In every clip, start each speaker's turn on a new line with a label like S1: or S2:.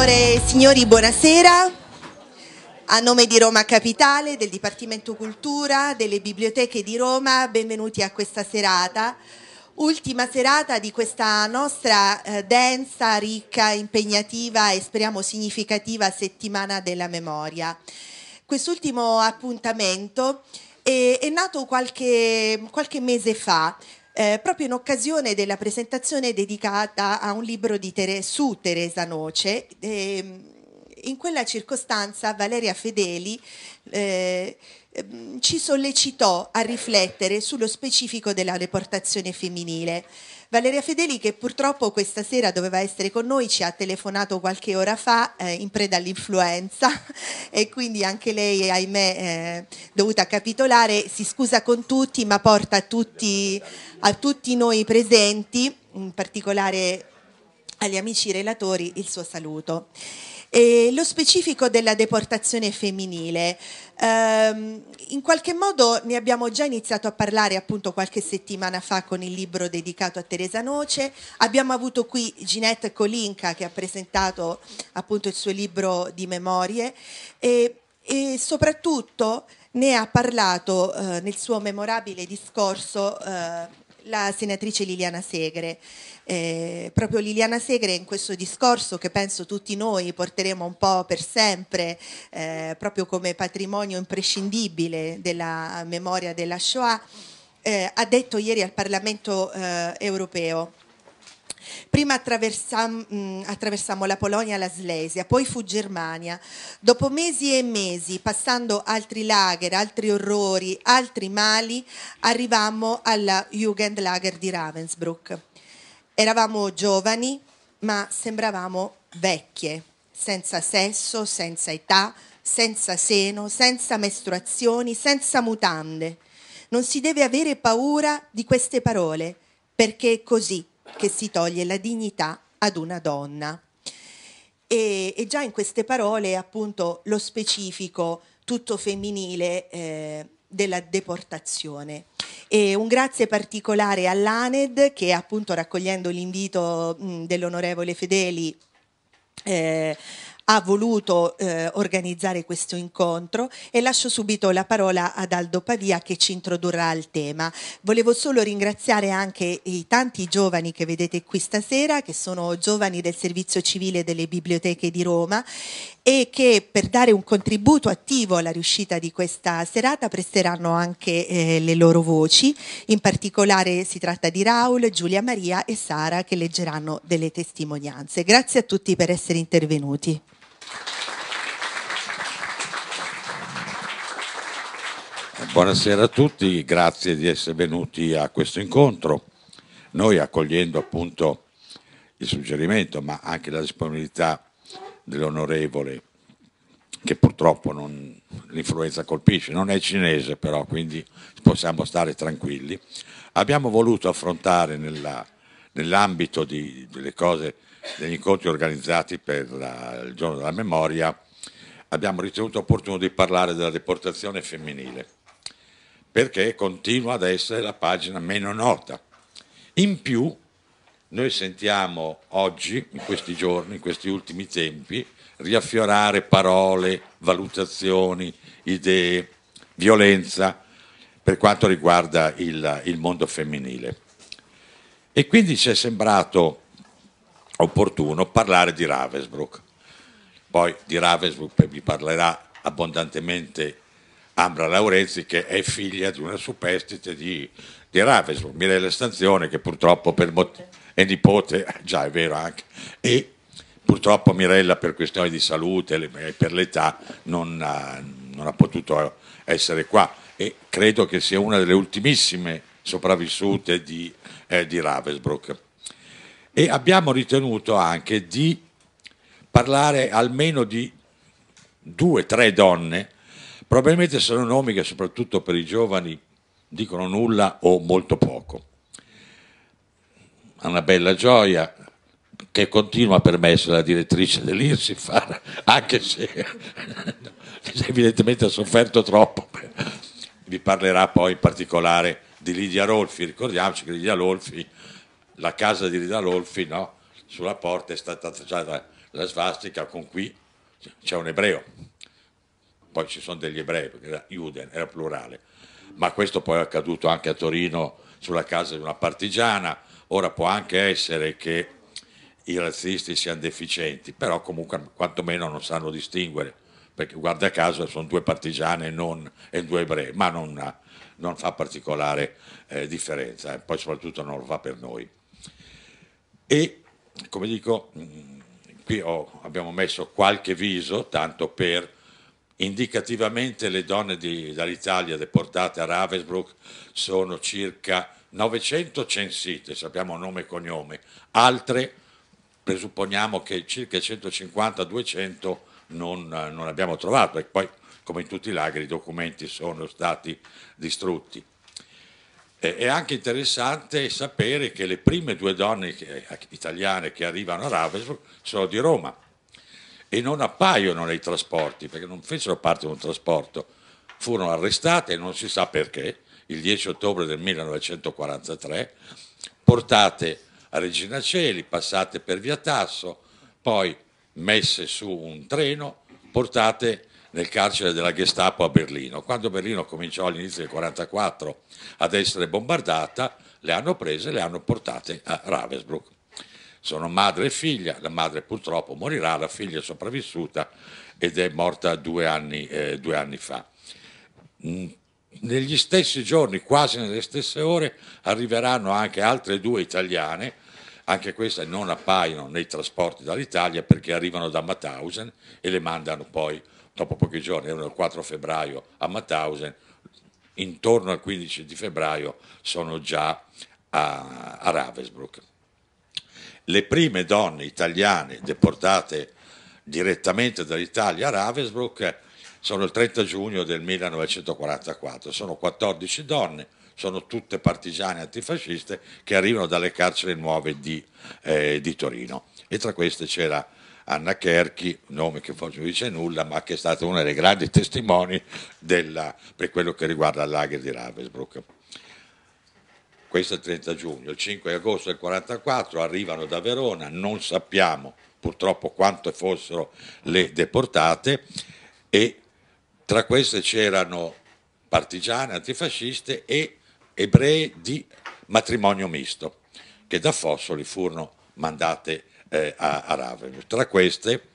S1: Signore e signori, buonasera. A nome di Roma Capitale, del Dipartimento Cultura, delle Biblioteche di Roma, benvenuti a questa serata. Ultima serata di questa nostra eh, densa, ricca, impegnativa e speriamo significativa settimana della memoria. Quest'ultimo appuntamento è, è nato qualche, qualche mese fa eh, proprio in occasione della presentazione dedicata a un libro Tere- su Teresa Noce. Eh, in quella circostanza Valeria Fedeli eh, mm, ci sollecitò a riflettere sullo specifico della deportazione femminile. Valeria Fedeli che purtroppo questa sera doveva essere con noi ci ha telefonato qualche ora fa eh, in preda all'influenza e quindi anche lei ahimè eh, dovuta capitolare, si scusa con tutti ma porta a tutti, a tutti noi presenti, in particolare agli amici relatori, il suo saluto. E lo specifico della deportazione femminile, ehm, in qualche modo ne abbiamo già iniziato a parlare appunto qualche settimana fa con il libro dedicato a Teresa Noce, abbiamo avuto qui Ginette Colinca che ha presentato appunto il suo libro di memorie e, e soprattutto ne ha parlato eh, nel suo memorabile discorso eh, la senatrice Liliana Segre. Eh, proprio Liliana Segre in questo discorso che penso tutti noi porteremo un po' per sempre, eh, proprio come patrimonio imprescindibile della memoria della Shoah, eh, ha detto ieri al Parlamento eh, europeo. Prima attraversam, mh, mm, attraversammo la Polonia e la Slesia, poi fu Germania. Dopo mesi e mesi, passando altri lager, altri orrori, altri mali, arrivammo alla Jugendlager di Ravensbrück. Eravamo giovani, ma sembravamo vecchie, senza sesso, senza età, senza seno, senza mestruazioni, senza mutande. Non si deve avere paura di queste parole, perché è così che si toglie la dignità ad una donna. E, e già in queste parole, appunto, lo specifico tutto femminile eh, della deportazione. E un grazie particolare all'ANED che appunto raccogliendo l'invito mh, dell'onorevole Fedeli eh, ha voluto eh, organizzare questo incontro e lascio subito la parola ad Aldo Pavia che ci introdurrà al tema. Volevo solo ringraziare anche i tanti giovani che vedete qui stasera, che sono giovani del servizio civile delle biblioteche di Roma e che per dare un contributo attivo alla riuscita di questa serata presteranno anche eh, le loro voci. In particolare si tratta di Raul, Giulia Maria e Sara che leggeranno delle testimonianze. Grazie a tutti per essere intervenuti.
S2: Buonasera a tutti, grazie di essere venuti a questo incontro. Noi accogliendo appunto il suggerimento, ma anche la disponibilità dell'onorevole, che purtroppo l'influenza colpisce, non è cinese però, quindi possiamo stare tranquilli, abbiamo voluto affrontare nell'ambito di, delle cose, degli incontri organizzati per la, il giorno della memoria, abbiamo ritenuto opportuno di parlare della deportazione femminile, perché continua ad essere la pagina meno nota. In più noi sentiamo oggi, in questi giorni, in questi ultimi tempi, riaffiorare parole, valutazioni, idee, violenza per quanto riguarda il, il mondo femminile. E quindi ci è sembrato opportuno parlare di Ravensbrück. Poi di Ravensbrück vi parlerà abbondantemente Ambra Laurenzi, che è figlia di una superstite di, di Ravensbrook, Mirella Stanzione, che purtroppo per motivi e nipote, già è vero anche, e purtroppo Mirella per questioni di salute e eh, per l'età non ha, non ha potuto essere qua e credo che sia una delle ultimissime sopravvissute di, eh, di Ravensbrück. E abbiamo ritenuto anche di parlare almeno di due, tre donne, probabilmente sono nomi che soprattutto per i giovani dicono nulla o molto poco. Annabella Gioia, che continua per me essere la direttrice dell'Irsifar, anche se evidentemente ha sofferto troppo. Vi parlerà poi in particolare di Lidia Rolfi, ricordiamoci che Lidia Rolfi, la casa di Lidia Rolfi, no? sulla porta è stata tracciata la svastica con qui c'è un ebreo, poi ci sono degli ebrei, perché era Juden, era plurale, ma questo poi è accaduto anche a Torino sulla casa di una partigiana, Ora può anche essere che i razzisti siano deficienti, però comunque quantomeno non sanno distinguere, perché guarda caso sono due partigiani e, non, e due ebrei, ma non, non fa particolare eh, differenza, e eh, poi soprattutto non lo fa per noi. E come dico, mm, qui ho, abbiamo messo qualche viso, tanto per indicativamente le donne di, dall'Italia deportate a Ravensbrück sono circa 900 censite, sappiamo nome e cognome, altre presupponiamo che circa 150-200 non, non, abbiamo trovato e poi come in tutti i lagri i documenti sono stati distrutti. E, è anche interessante sapere che le prime due donne che, italiane che arrivano a Ravensbrück sono di Roma e non appaiono nei trasporti perché non fecero parte di un trasporto, furono arrestate e non si sa perché, il 10 ottobre del 1943, portate a Regina Celi, passate per Via Tasso, poi messe su un treno, portate nel carcere della Gestapo a Berlino. Quando Berlino cominciò all'inizio del 1944 ad essere bombardata, le hanno prese e le hanno portate a Ravensbrück. Sono madre e figlia, la madre purtroppo morirà, la figlia è sopravvissuta ed è morta due anni, eh, due anni fa. Mm, negli stessi giorni, quasi nelle stesse ore, arriveranno anche altre due italiane, anche queste non appaiono nei trasporti dall'Italia perché arrivano da Mauthausen e le mandano poi, dopo pochi giorni, erano il 4 febbraio a Mauthausen, intorno al 15 di febbraio sono già a, a Ravensbrück. Le prime donne italiane deportate direttamente dall'Italia a Ravensbrück sono il 30 giugno del 1944, sono 14 donne, sono tutte partigiane antifasciste che arrivano dalle carceri nuove di, eh, di Torino e tra queste c'era Anna Kerchi, nome che forse non dice nulla, ma che è stata una delle grandi testimoni della, per quello che riguarda il lager di Ravensbrück. Questo è il 30 giugno, il 5 agosto del 1944 arrivano da Verona, non sappiamo purtroppo quante fossero le deportate e tra queste c'erano partigiane, antifasciste e ebrei di matrimonio misto, che da Fossoli furono mandate eh, a, a Ravenus. Tra queste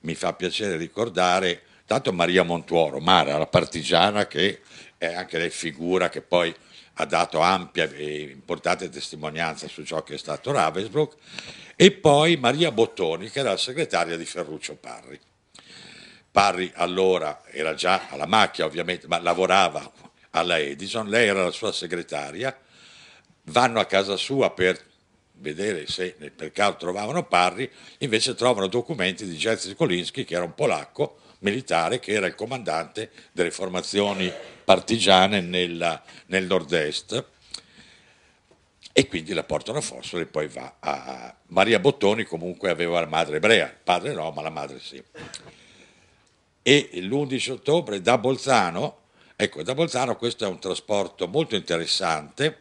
S2: mi fa piacere ricordare tanto Maria Montuoro, Mara, la partigiana che è anche lei figura che poi ha dato ampia e importante testimonianza su ciò che è stato Ravensbrück, e poi Maria Bottoni, che era la segretaria di Ferruccio Parri. Parri allora era già alla macchia ovviamente, ma lavorava alla Edison, lei era la sua segretaria, vanno a casa sua per vedere se per caso trovavano Parri, invece trovano documenti di Jerzy Kolinski che era un polacco militare che era il comandante delle formazioni partigiane nella, nel nord-est e quindi la portano a Fossolo e poi va a Maria Bottoni comunque aveva la madre ebrea, il padre no, ma la madre sì e l'11 ottobre da Bolzano, ecco da Bolzano questo è un trasporto molto interessante,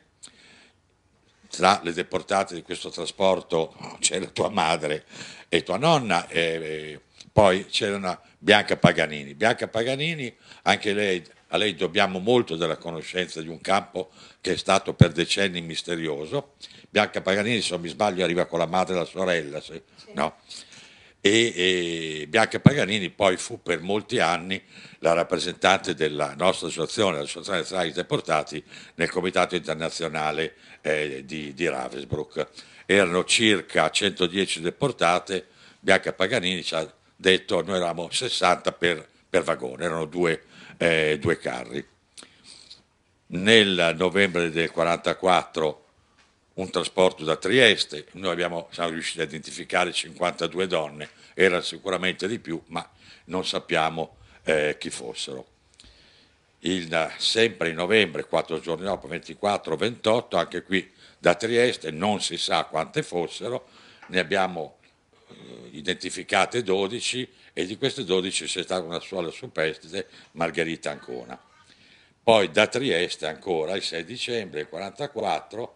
S2: tra le deportate di questo trasporto c'era tua madre e tua nonna, e poi c'era Bianca Paganini. Bianca Paganini, anche lei, a lei dobbiamo molto della conoscenza di un campo che è stato per decenni misterioso. Bianca Paganini, se non mi sbaglio, arriva con la madre e la sorella, se, no? e, e Bianca Paganini poi fu per molti anni la rappresentante della nostra associazione, l'Associazione Nazionale dei Deportati, nel Comitato Internazionale eh, di, di Ravensbrück. Erano circa 110 deportate, Bianca Paganini ci ha detto noi eravamo 60 per, per vagone, erano due, eh, due carri. Nel novembre del 1944 un trasporto da Trieste, noi abbiamo, siamo riusciti a identificare 52 donne, erano sicuramente di più, ma non sappiamo eh, chi fossero. Il, sempre in novembre, 4 giorni dopo, 24-28, anche qui da Trieste, non si sa quante fossero, ne abbiamo eh, identificate 12 e di queste 12 c'è stata una sola superstite, Margherita Ancona. Poi da Trieste ancora, il 6 dicembre 1944,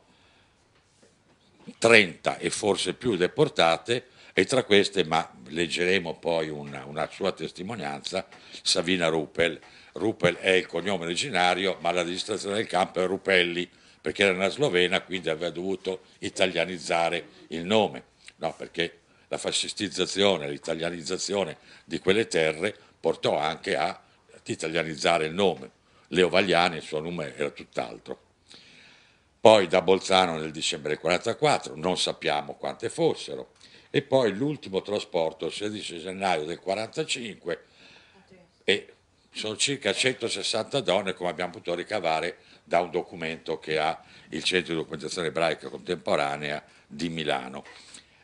S2: 30 e forse più deportate e tra queste, ma leggeremo poi una, una sua testimonianza, Savina Ruppel. Ruppel è il cognome originario, ma la registrazione del campo è Rupelli, perché era una slovena, quindi aveva dovuto italianizzare il nome, no, perché la fascistizzazione, l'italianizzazione di quelle terre portò anche a italianizzare il nome. Leo Vagliani, il suo nome era tutt'altro poi da Bolzano nel dicembre del 1944, non sappiamo quante fossero, e poi l'ultimo trasporto il 16 gennaio del 1945 e sono circa 160 donne come abbiamo potuto ricavare da un documento che ha il Centro di Documentazione Ebraica Contemporanea di Milano.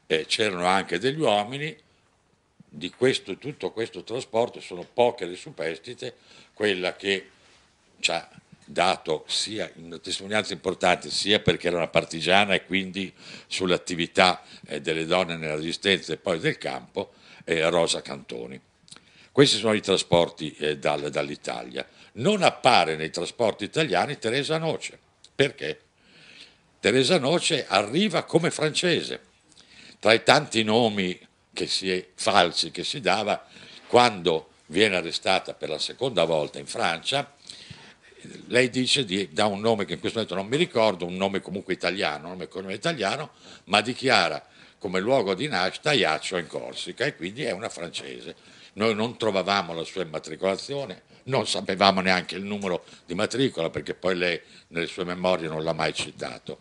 S2: Eh, c'erano anche degli uomini, di questo, tutto questo trasporto sono poche le superstite, quella che ci ha dato sia in testimonianza importante sia perché era una partigiana e quindi sull'attività eh, delle donne nella resistenza e poi del campo, eh, Rosa Cantoni. Questi sono i trasporti eh, dall'Italia. Non appare nei trasporti italiani Teresa Noce. Perché? Teresa Noce arriva come francese. Tra i tanti nomi che si, falsi che si dava, quando viene arrestata per la seconda volta in Francia, lei dice di, dà un nome che in questo momento non mi ricordo, un nome comunque italiano, un nome comunque italiano, ma dichiara come luogo di nascita Iaccio in Corsica e quindi è una francese. Noi non trovavamo la sua immatricolazione, non sapevamo neanche il numero di matricola perché poi lei nelle sue memorie non l'ha mai citato.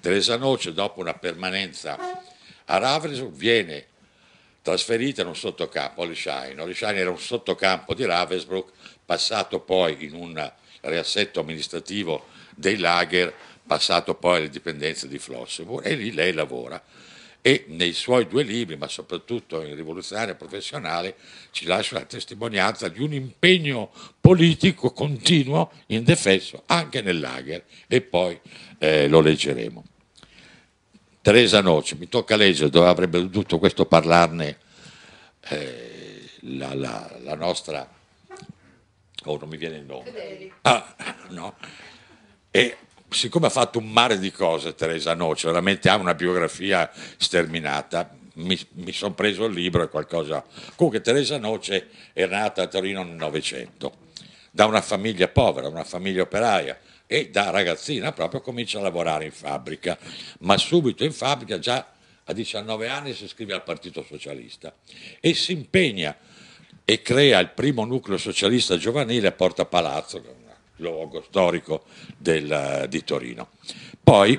S2: Teresa Noce, dopo una permanenza a Ravenso, viene trasferita in un sottocampo a Lisciano. era un sottocampo di Ravensbrück, passato poi in una riassetto amministrativo dei lager passato poi alle dipendenze di Flossenburg e lì lei lavora e nei suoi due libri, ma soprattutto in Rivoluzionaria Professionale, ci lascia la testimonianza di un impegno politico continuo, indefesso, anche nel lager e poi eh, lo leggeremo. Teresa Noce, mi tocca leggere dove avrebbe dovuto questo parlarne eh, la, la, la nostra oh, non mi viene il nome. Ah, no. E siccome ha fatto un mare di cose Teresa Noce, veramente ha una biografia sterminata, mi, mi sono preso il libro e qualcosa. Comunque Teresa Noce è nata a Torino nel Novecento, da una famiglia povera, una famiglia operaia e da ragazzina proprio comincia a lavorare in fabbrica, ma subito in fabbrica già a 19 anni si iscrive al Partito Socialista e si impegna e crea il primo nucleo socialista giovanile a Porta Palazzo, un luogo storico del, eh, di Torino. Poi,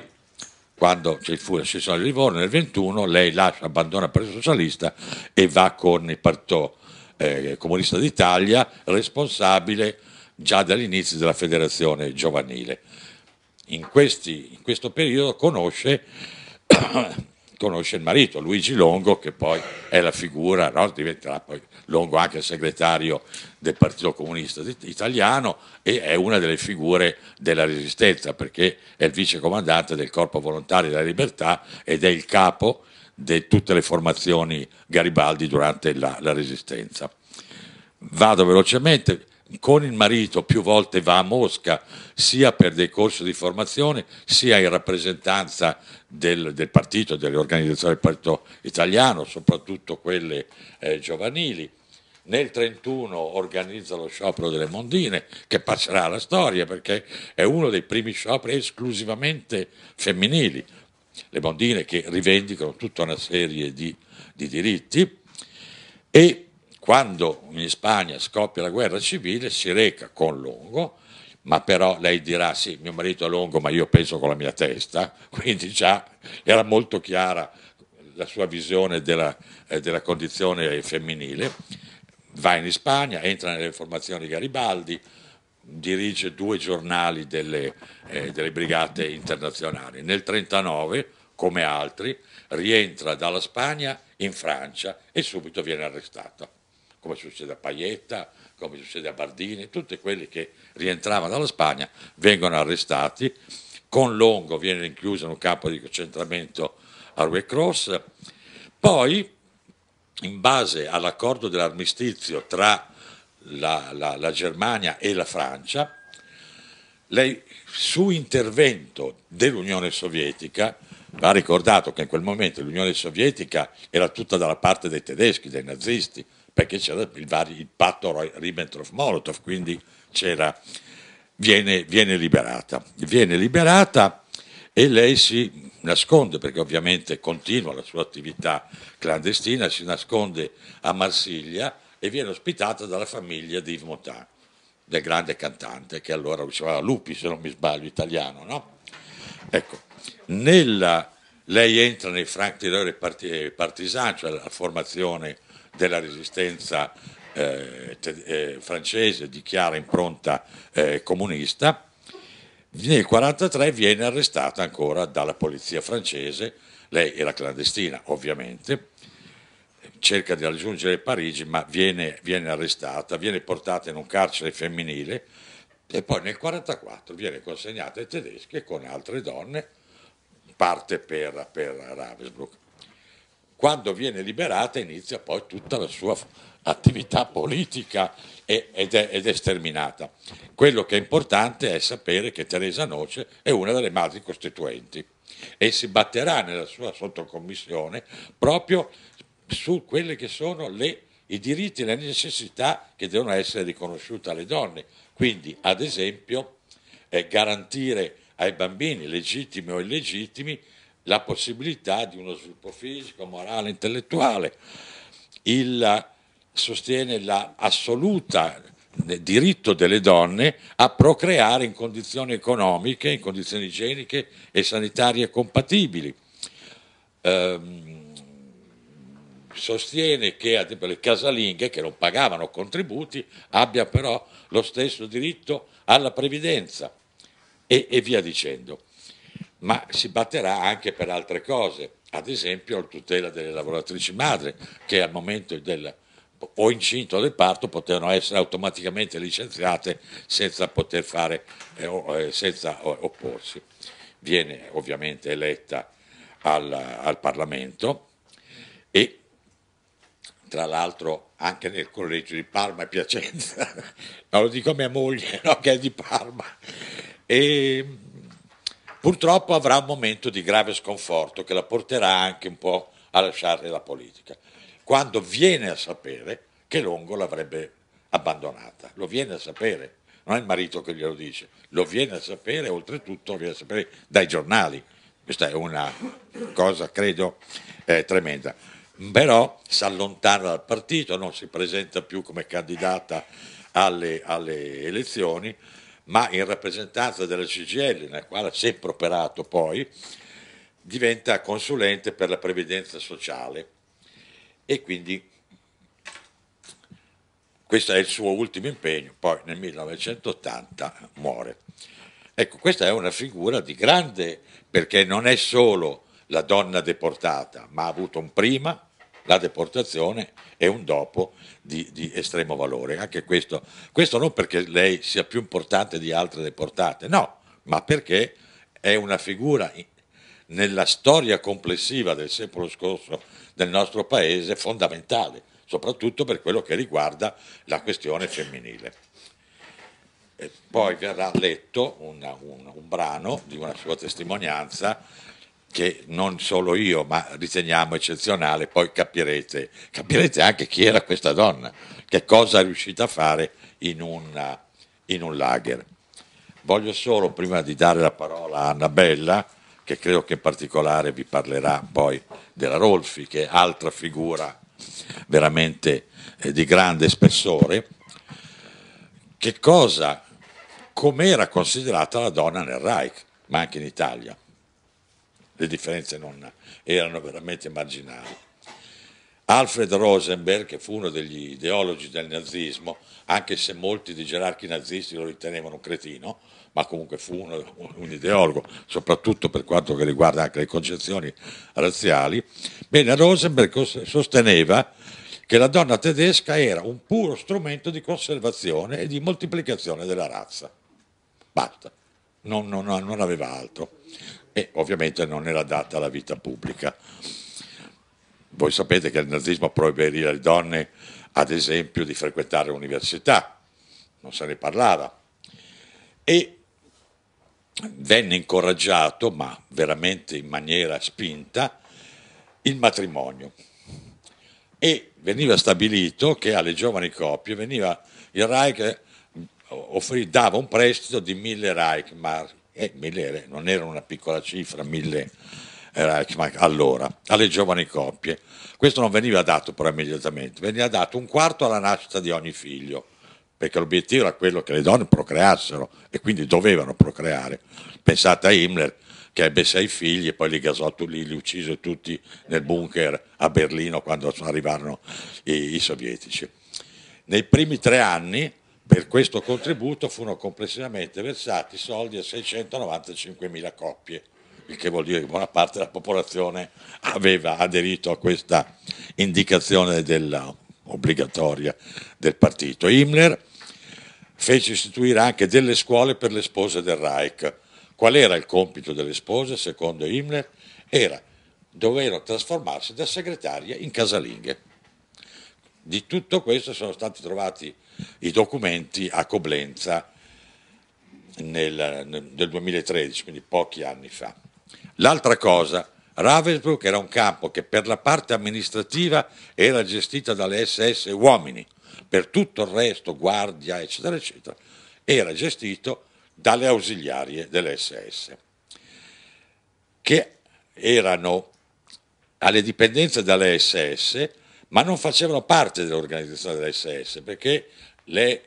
S2: quando ci fu la di Livorno nel 21, lei lascia, abbandona il Partito Socialista e va con il Partito eh, Comunista d'Italia, responsabile già dall'inizio della Federazione Giovanile. In, questi, in questo periodo conosce conosce il marito, Luigi Longo, che poi è la figura, no? diventerà poi Longo anche segretario del Partito Comunista Italiano e è una delle figure della resistenza perché è il vicecomandante del Corpo Volontario della Libertà ed è il capo di tutte le formazioni Garibaldi durante la, la resistenza. Vado velocemente, con il marito più volte va a Mosca, sia per dei corsi di formazione, sia in rappresentanza del, del partito, delle organizzazioni del partito italiano, soprattutto quelle eh, giovanili. Nel 1931 organizza lo sciopero delle Mondine, che passerà alla storia perché è uno dei primi scioperi esclusivamente femminili. Le Mondine che rivendicano tutta una serie di, di diritti e quando in Spagna scoppia la guerra civile si reca con Longo, ma però lei dirà sì, mio marito è Longo, ma io penso con la mia testa, quindi già era molto chiara la sua visione della, eh, della condizione femminile. Va in Spagna, entra nelle formazioni Garibaldi, dirige due giornali delle, eh, delle brigate internazionali. Nel 1939, come altri, rientra dalla Spagna in Francia e subito viene arrestata come succede a Paietta, come succede a Bardini, tutti quelli che rientravano dalla Spagna vengono arrestati, con Longo viene rinchiuso in un campo di concentramento a Rue Cross, poi in base all'accordo dell'armistizio tra la, la, la Germania e la Francia, lei su intervento dell'Unione Sovietica, va ricordato che in quel momento l'Unione Sovietica era tutta dalla parte dei tedeschi, dei nazisti, perché c'era il, vari, il patto Ribbentrop-Molotov, quindi viene, viene, liberata. Viene liberata e lei si nasconde, perché ovviamente continua la sua attività clandestina, si nasconde a Marsiglia e viene ospitata dalla famiglia di Yves Montand, del grande cantante che allora usava Lupi, se non mi sbaglio, italiano, no? Ecco, nella, lei entra nei Frank Tirore Partisan, cioè la formazione della resistenza eh, eh, francese di chiara impronta eh, comunista, nel 1943 viene arrestata ancora dalla polizia francese, lei era clandestina ovviamente, cerca di raggiungere Parigi ma viene, viene arrestata, viene portata in un carcere femminile e poi nel 1944 viene consegnata ai tedeschi con altre donne parte per, per Ravensbrück. Quando viene liberata inizia poi tutta la sua attività politica ed è, ed è sterminata. Quello che è importante è sapere che Teresa Noce è una delle madri costituenti e si batterà nella sua sottocommissione proprio su quelli che sono le, i diritti e le necessità che devono essere riconosciute alle donne. Quindi, ad esempio, eh, garantire ai bambini legittimi o illegittimi la possibilità di uno sviluppo fisico, morale, intellettuale. Il, sostiene l'assoluta eh, diritto delle donne a procreare in condizioni economiche, in condizioni igieniche e sanitarie compatibili. Ehm, sostiene che ad esempio, le casalinghe che non pagavano contributi abbiano però lo stesso diritto alla previdenza e, e via dicendo ma si batterà anche per altre cose, ad esempio la tutela delle lavoratrici madri che al momento del o incinto del parto potevano essere automaticamente licenziate senza poter fare eh, eh senza opporsi. Viene ovviamente eletta al, al Parlamento e tra l'altro anche nel collegio di Parma e Piacenza, non lo dico a mia moglie no, che è di Parma. E purtroppo avrà un momento di grave sconforto che la porterà anche un po' a lasciare la politica, quando viene a sapere che Longo l'avrebbe abbandonata, lo viene a sapere, non è il marito che glielo dice, lo viene a sapere, oltretutto lo viene a sapere dai giornali, questa è una cosa credo eh, tremenda, però si allontana dal partito, non si presenta più come candidata alle, alle elezioni, ma in rappresentanza della CGL, nella quale ha sempre operato poi, diventa consulente per la previdenza sociale e quindi questo è il suo ultimo impegno, poi nel 1980 muore. Ecco, questa è una figura di grande, perché non è solo la donna deportata, ma ha avuto un prima, la deportazione è un dopo di, di estremo valore. Anche questo, questo non perché lei sia più importante di altre deportate, no, ma perché è una figura nella storia complessiva del secolo scorso del nostro paese fondamentale, soprattutto per quello che riguarda la questione femminile. E poi verrà letto una, un, un brano di una sua testimonianza che non solo io, ma riteniamo eccezionale, poi capirete, capirete anche chi era questa donna, che cosa è riuscita a fare in, una, in un lager. Voglio solo, prima di dare la parola a Annabella, che credo che in particolare vi parlerà poi della Rolfi, che è altra figura veramente eh, di grande spessore, che cosa, com'era considerata la donna nel Reich, ma anche in Italia le differenze non, erano veramente marginali. Alfred Rosenberg, che fu uno degli ideologi del nazismo, anche se molti dei gerarchi nazisti lo ritenevano un cretino, ma comunque fu uno, un ideologo, soprattutto per quanto riguarda anche le concezioni razziali, bene, Rosenberg sosteneva che la donna tedesca era un puro strumento di conservazione e di moltiplicazione della razza. Basta, non, non, non aveva altro e ovviamente non era adatta alla vita pubblica. Voi sapete che il nazismo proibì alle donne, ad esempio, di frequentare l'università, non se ne parlava. E venne incoraggiato, ma veramente in maniera spinta, il matrimonio. E veniva stabilito che alle giovani coppie veniva il Reich offrì, dava un prestito di mille Reichmark, e eh, mille eh, non era una piccola cifra, mille era, allora, alle giovani coppie. Questo non veniva dato però immediatamente, veniva dato un quarto alla nascita di ogni figlio, perché l'obiettivo era quello che le donne procreassero e quindi dovevano procreare. Pensate a Himmler che ebbe sei figli e poi li gasò tutti, li, li uccise tutti nel bunker a Berlino quando arrivarono i, i sovietici. Nei primi tre anni per questo contributo furono complessivamente versati soldi a 695.000 coppie, il che vuol dire che buona parte della popolazione aveva aderito a questa indicazione della, obbligatoria del partito. Himmler fece istituire anche delle scuole per le spose del Reich. Qual era il compito delle spose, secondo Himmler? Era dovevano trasformarsi da segretarie in casalinghe. Di tutto questo sono stati trovati i documenti a Coblenza nel, nel 2013, quindi pochi anni fa. L'altra cosa, Ravensbrück era un campo che per la parte amministrativa era gestita dalle SS uomini, per tutto il resto, guardia, eccetera, eccetera, era gestito dalle ausiliarie delle SS, che erano alle dipendenze dalle SS ma non facevano parte dell'organizzazione dell'SS perché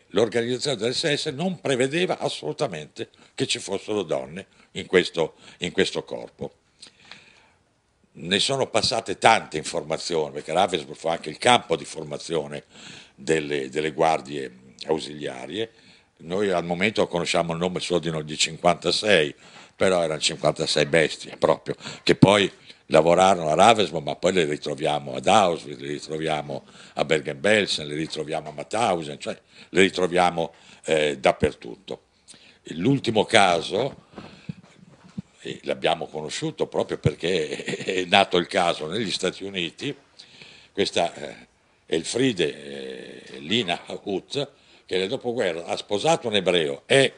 S2: l'organizzazione dell'SS non prevedeva assolutamente che ci fossero donne in questo, in questo corpo. Ne sono passate tante informazioni, perché Ravensburg fu anche il campo di formazione delle, delle guardie ausiliarie. Noi al momento conosciamo il nome solo di 56, però erano 56 bestie proprio, che poi lavorarono a Ravensburg, ma poi le ritroviamo ad Auschwitz, le ritroviamo a Bergen-Belsen, le ritroviamo a Mauthausen, cioè le ritroviamo eh, dappertutto. L'ultimo caso, l'abbiamo conosciuto proprio perché è nato il caso negli Stati Uniti, questa eh, Elfriede eh, Lina Huth, che nel dopoguerra ha sposato un ebreo, è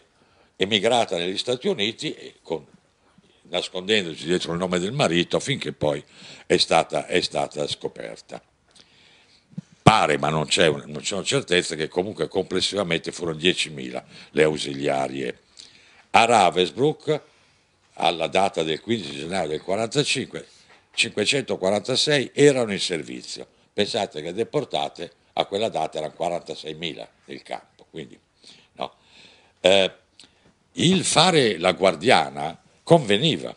S2: emigrata negli Stati Uniti con nascondendosi dietro il nome del marito finché poi è stata, è stata scoperta. Pare, ma non c'è, una, non c'è una certezza, che comunque complessivamente furono 10.000 le ausiliarie. A Ravensbrück, alla data del 15 gennaio del 1945, 546 erano in servizio. Pensate che deportate a quella data erano 46.000 nel campo. Quindi, no. eh, il fare la guardiana conveniva,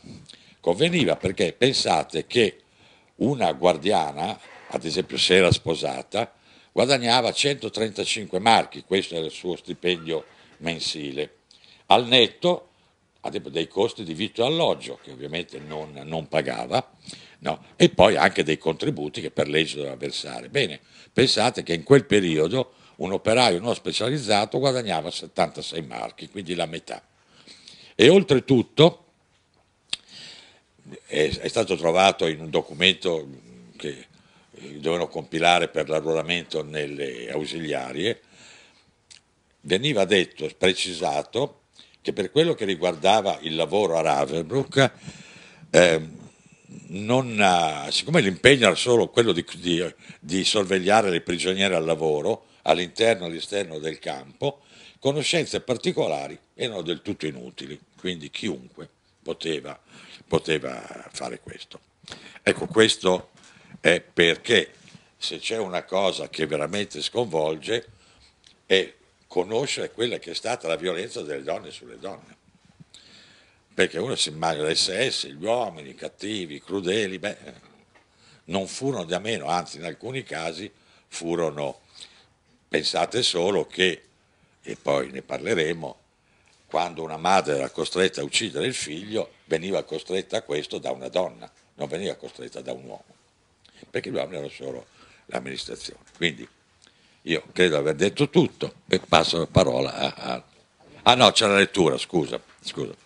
S2: conveniva perché pensate che una guardiana, ad esempio se era sposata, guadagnava 135 marchi, questo era il suo stipendio mensile, al netto dei costi di vitto e alloggio, che ovviamente non, non pagava, no? e poi anche dei contributi che per legge doveva versare. Bene, pensate che in quel periodo un operaio non specializzato guadagnava 76 marchi, quindi la metà. E oltretutto è, è stato trovato in un documento che eh, dovevano compilare per l'arruolamento nelle ausiliarie, veniva detto, precisato, che per quello che riguardava il lavoro a Ravenbrook, eh, ha, siccome l'impegno era solo quello di, di, di sorvegliare le prigioniere al lavoro, all'interno e all'esterno del campo, conoscenze particolari erano del tutto inutili, quindi chiunque poteva poteva fare questo. Ecco, questo è perché se c'è una cosa che veramente sconvolge è conoscere quella che è stata la violenza delle donne sulle donne. Perché uno si immagina l'SS, gli uomini cattivi, crudeli, beh, non furono da meno, anzi in alcuni casi furono, pensate solo che, e poi ne parleremo, quando una madre era costretta a uccidere il figlio, veniva costretta a questo da una donna, non veniva costretta da un uomo, perché l'uomo era solo l'amministrazione. Quindi io credo di aver detto tutto e passo la parola a... a... Ah no, c'è la lettura, scusa, scusa.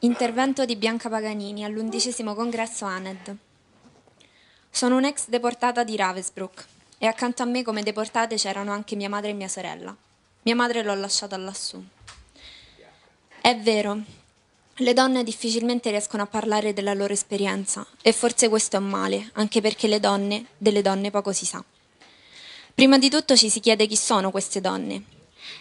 S3: Intervento di Bianca Paganini all'undicesimo congresso ANED. Sono un'ex deportata di Ravensbrück e accanto a me come deportate c'erano anche mia madre e mia sorella. Mia madre l'ho lasciata lassù. È vero, le donne difficilmente riescono a parlare della loro esperienza e forse questo è un male, anche perché le donne, delle donne poco si sa. Prima di tutto ci si chiede chi sono queste donne.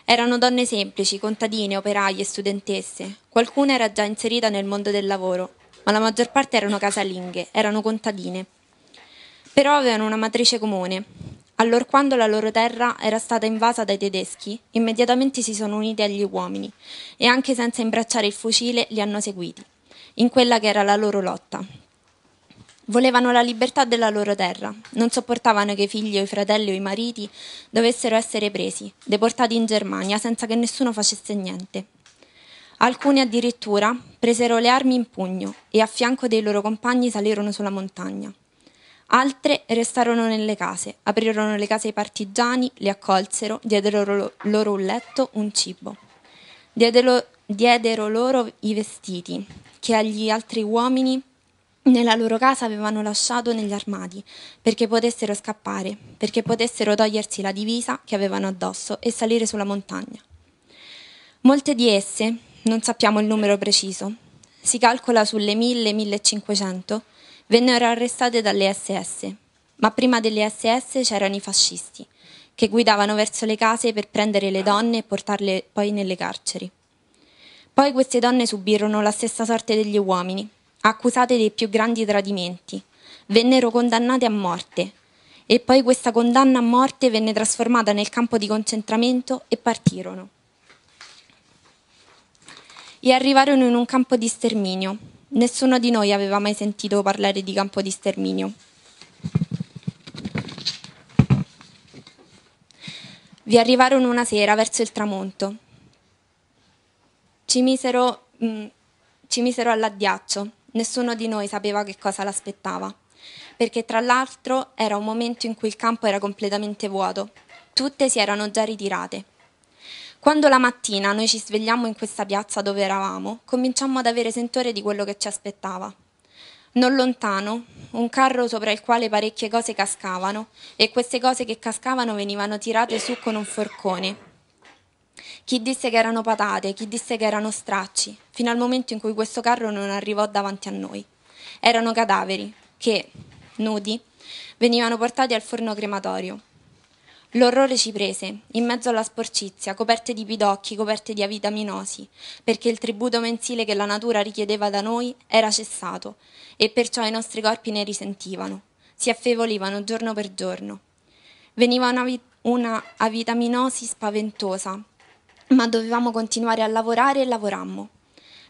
S3: Erano donne semplici, contadine, operaie, studentesse. Qualcuna era già inserita nel mondo del lavoro, ma la maggior parte erano casalinghe, erano contadine. Però avevano una matrice comune. Allora quando la loro terra era stata invasa dai tedeschi, immediatamente si sono uniti agli uomini e anche senza imbracciare il fucile li hanno seguiti, in quella che era la loro lotta. Volevano la libertà della loro terra, non sopportavano che i figli o i fratelli o i mariti dovessero essere presi, deportati in Germania senza che nessuno facesse niente. Alcuni addirittura presero le armi in pugno e a fianco dei loro compagni salirono sulla montagna. Altre restarono nelle case, aprirono le case ai partigiani, li accolsero, diedero loro un letto, un cibo. Diedero, diedero loro i vestiti che agli altri uomini nella loro casa avevano lasciato negli armadi, perché potessero scappare, perché potessero togliersi la divisa che avevano addosso e salire sulla montagna. Molte di esse, non sappiamo il numero preciso, si calcola sulle 1000-1500, vennero arrestate dalle SS, ma prima delle SS c'erano i fascisti, che guidavano verso le case per prendere le donne e portarle poi nelle carceri. Poi queste donne subirono la stessa sorte degli uomini, accusate dei più grandi tradimenti, vennero condannate a morte e poi questa condanna a morte venne trasformata nel campo di concentramento e partirono. E arrivarono in un campo di sterminio, Nessuno di noi aveva mai sentito parlare di campo di sterminio. Vi arrivarono una sera verso il tramonto. Ci misero, mh, mm, ci misero all'addiaccio. Nessuno di noi sapeva che cosa l'aspettava, perché tra l'altro era un momento in cui il campo era completamente vuoto. Tutte si erano già ritirate. Quando la mattina noi ci svegliammo in questa piazza dove eravamo, cominciammo ad avere sentore di quello che ci aspettava. Non lontano, un carro sopra il quale parecchie cose cascavano e queste cose che cascavano venivano tirate su con un forcone. Chi disse che erano patate, chi disse che erano stracci, fino al momento in cui questo carro non arrivò davanti a noi. Erano cadaveri che, nudi, venivano portati al forno crematorio. L'orrore ci prese, in mezzo alla sporcizia, coperte di pidocchi, coperte di avitaminosi, perché il tributo mensile che la natura richiedeva da noi era cessato, e perciò i nostri corpi ne risentivano, si affevolivano giorno per giorno. Veniva una, vit- una avitaminosi spaventosa, ma dovevamo continuare a lavorare e lavorammo.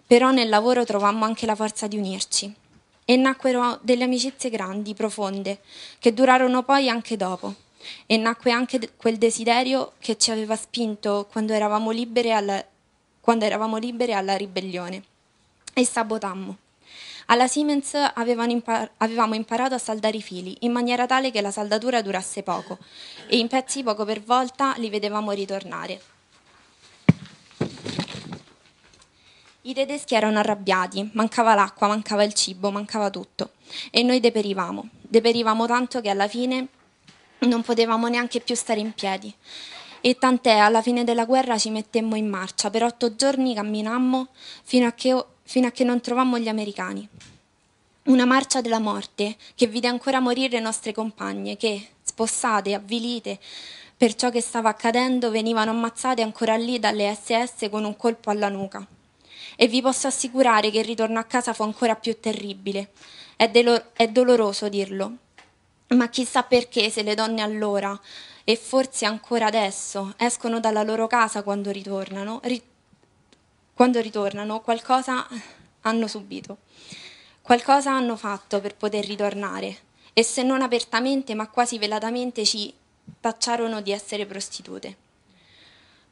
S3: Però nel lavoro trovammo anche la forza di unirci. E nacquero delle amicizie grandi, profonde, che durarono poi anche dopo e nacque anche quel desiderio che ci aveva spinto quando eravamo libere alla, eravamo libere alla ribellione e sabotammo. Alla Siemens impar- avevamo imparato a saldare i fili in maniera tale che la saldatura durasse poco e in pezzi poco per volta li vedevamo ritornare. I tedeschi erano arrabbiati, mancava l'acqua, mancava il cibo, mancava tutto e noi deperivamo, deperivamo tanto che alla fine non potevamo neanche più stare in piedi. E tant'è, alla fine della guerra ci mettemmo in marcia, per otto giorni camminammo fino a che, fino a che non trovammo gli americani. Una marcia della morte che vide ancora morire le nostre compagne che, spossate, avvilite per ciò che stava accadendo, venivano ammazzate ancora lì dalle SS con un colpo alla nuca. E vi posso assicurare che il ritorno a casa fu ancora più terribile. È, delor- è doloroso dirlo, ma chissà perché se le donne allora, e forse ancora adesso, escono dalla loro casa quando ritornano, ri- quando ritornano qualcosa hanno subito, qualcosa hanno fatto per poter ritornare, e se non apertamente ma quasi velatamente ci tacciarono di essere prostitute.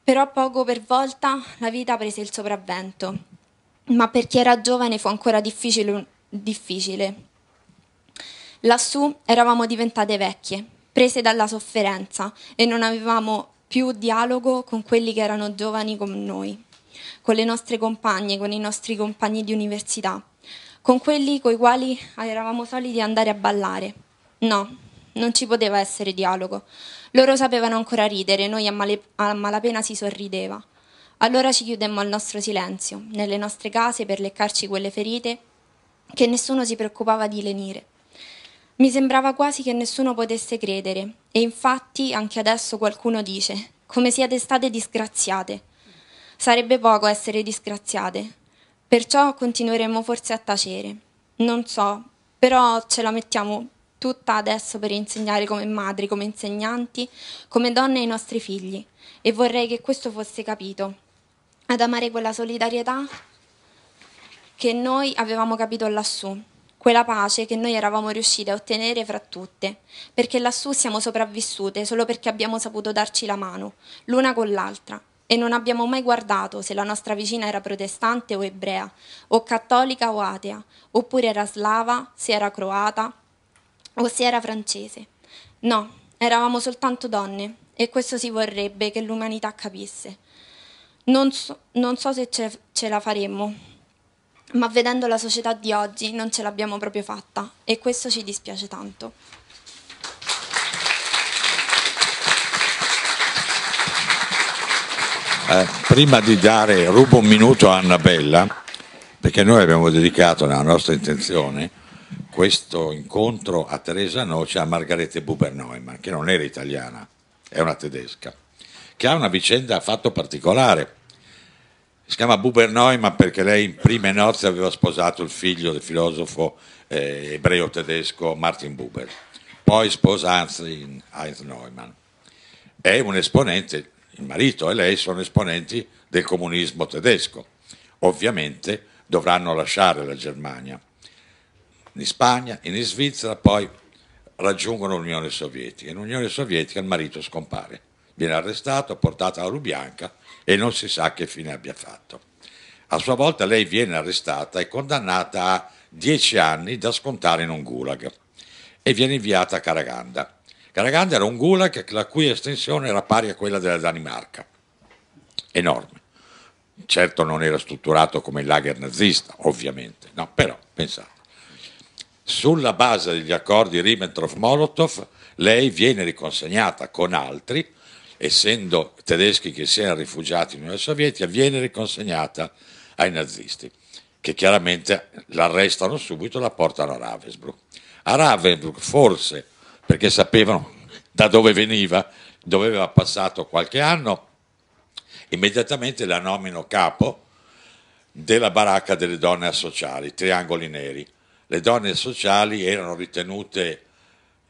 S3: Però poco per volta la vita prese il sopravvento, ma per chi era giovane fu ancora difficile, difficile Lassù eravamo diventate vecchie, prese dalla sofferenza e non avevamo più dialogo con quelli che erano giovani con noi, con le nostre compagne, con i nostri compagni di università, con quelli coi quali eravamo soliti andare a ballare. No, non ci poteva essere dialogo. Loro sapevano ancora ridere, noi a, male, a malapena si sorrideva. Allora ci chiudemmo al nostro silenzio, nelle nostre case per leccarci quelle ferite che nessuno si preoccupava di lenire. Mi sembrava quasi che nessuno potesse credere, e infatti anche adesso qualcuno dice: Come siete state disgraziate. Sarebbe poco essere disgraziate. Perciò continueremo forse a tacere. Non so, però ce la mettiamo tutta adesso per insegnare come madri, come insegnanti, come donne ai nostri figli. E vorrei che questo fosse capito. Ad amare quella solidarietà che noi avevamo capito lassù quella pace che noi eravamo riuscite a ottenere fra tutte, perché lassù siamo sopravvissute solo perché abbiamo saputo darci la mano, l'una con l'altra, e non abbiamo mai guardato se la nostra vicina era protestante o ebrea, o cattolica o atea, oppure era slava, se era croata o se era francese. No, eravamo soltanto donne, e questo si vorrebbe che l'umanità capisse. Non so, non so se ce, ce la faremmo, ma vedendo la società di oggi non ce l'abbiamo proprio fatta e questo ci dispiace tanto.
S2: Eh, prima di dare, rubo un minuto a Annabella, perché noi abbiamo dedicato nella nostra intenzione questo incontro a Teresa Noce e a Margarete Buber-Neumann, che non era italiana, è una tedesca, che ha una vicenda affatto particolare si chiama Buber Neumann perché lei in prime nozze aveva sposato il figlio del filosofo eh, ebreo tedesco Martin Buber, poi sposa Heinz, Heinz Neumann. È un esponente, il marito e lei sono esponenti del comunismo tedesco. Ovviamente dovranno lasciare la Germania. In Spagna, in Svizzera, poi raggiungono l'Unione Sovietica. In Unione Sovietica il marito scompare, viene arrestato, portato alla Lubianca e non si sa che fine abbia fatto. A sua volta lei viene arrestata e condannata a 10 anni da scontare in un gulag e viene inviata a Karaganda. Karaganda era un gulag la cui estensione era pari a quella della Danimarca, enorme. Certo non era strutturato come il lager nazista, ovviamente, no, però pensate. Sulla base degli accordi Ribbentrop-Molotov lei viene riconsegnata con altri essendo tedeschi che si erano rifugiati in Unione Sovietica, viene riconsegnata ai nazisti, che chiaramente l'arrestano subito e la portano a Ravensbrück. A Ravensbrück forse perché sapevano da dove veniva, dove aveva passato qualche anno, immediatamente la nomino capo della baracca delle donne associali, Triangoli Neri. Le donne sociali erano ritenute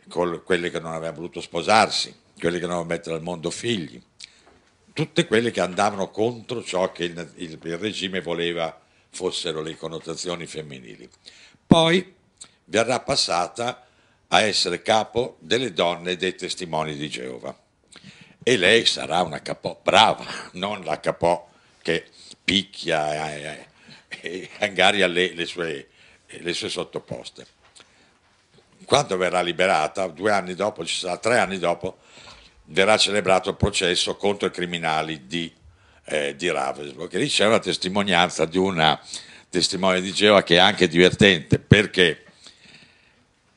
S2: quelle che non avevano voluto sposarsi, quelli che andavano a mettere al mondo figli, tutte quelle che andavano contro ciò che il, il, il regime voleva fossero le connotazioni femminili. Poi verrà passata a essere capo delle donne dei testimoni di Geova. E lei sarà una capo brava, non la capo che picchia e, e angaria le, le, sue, le sue sottoposte. Quando verrà liberata, due anni dopo, ci sarà tre anni dopo, verrà celebrato il processo contro i criminali di, eh, di Ravensburg. Che lì c'è una testimonianza di una testimone di Geova che è anche divertente perché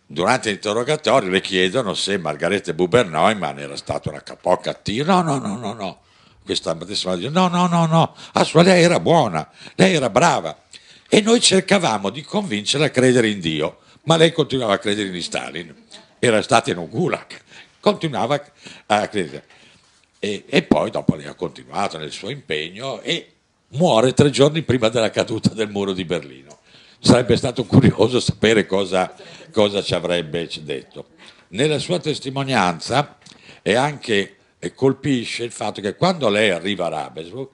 S2: durante l'interrogatorio le chiedono se Margarete Buber Neumann era stata una capocattiva. No, no, no, no, no. Questa testimone dice no, no, no, no. Ah, lei era buona, lei era brava. E noi cercavamo di convincerla a credere in Dio, ma lei continuava a credere in Stalin. Era stata in un gulag continuava a credere. E, e poi dopo lei ha continuato nel suo impegno e muore tre giorni prima della caduta del muro di Berlino. Sarebbe stato curioso sapere cosa, cosa ci avrebbe detto. Nella sua testimonianza è anche e colpisce il fatto che quando lei arriva a Ravensburg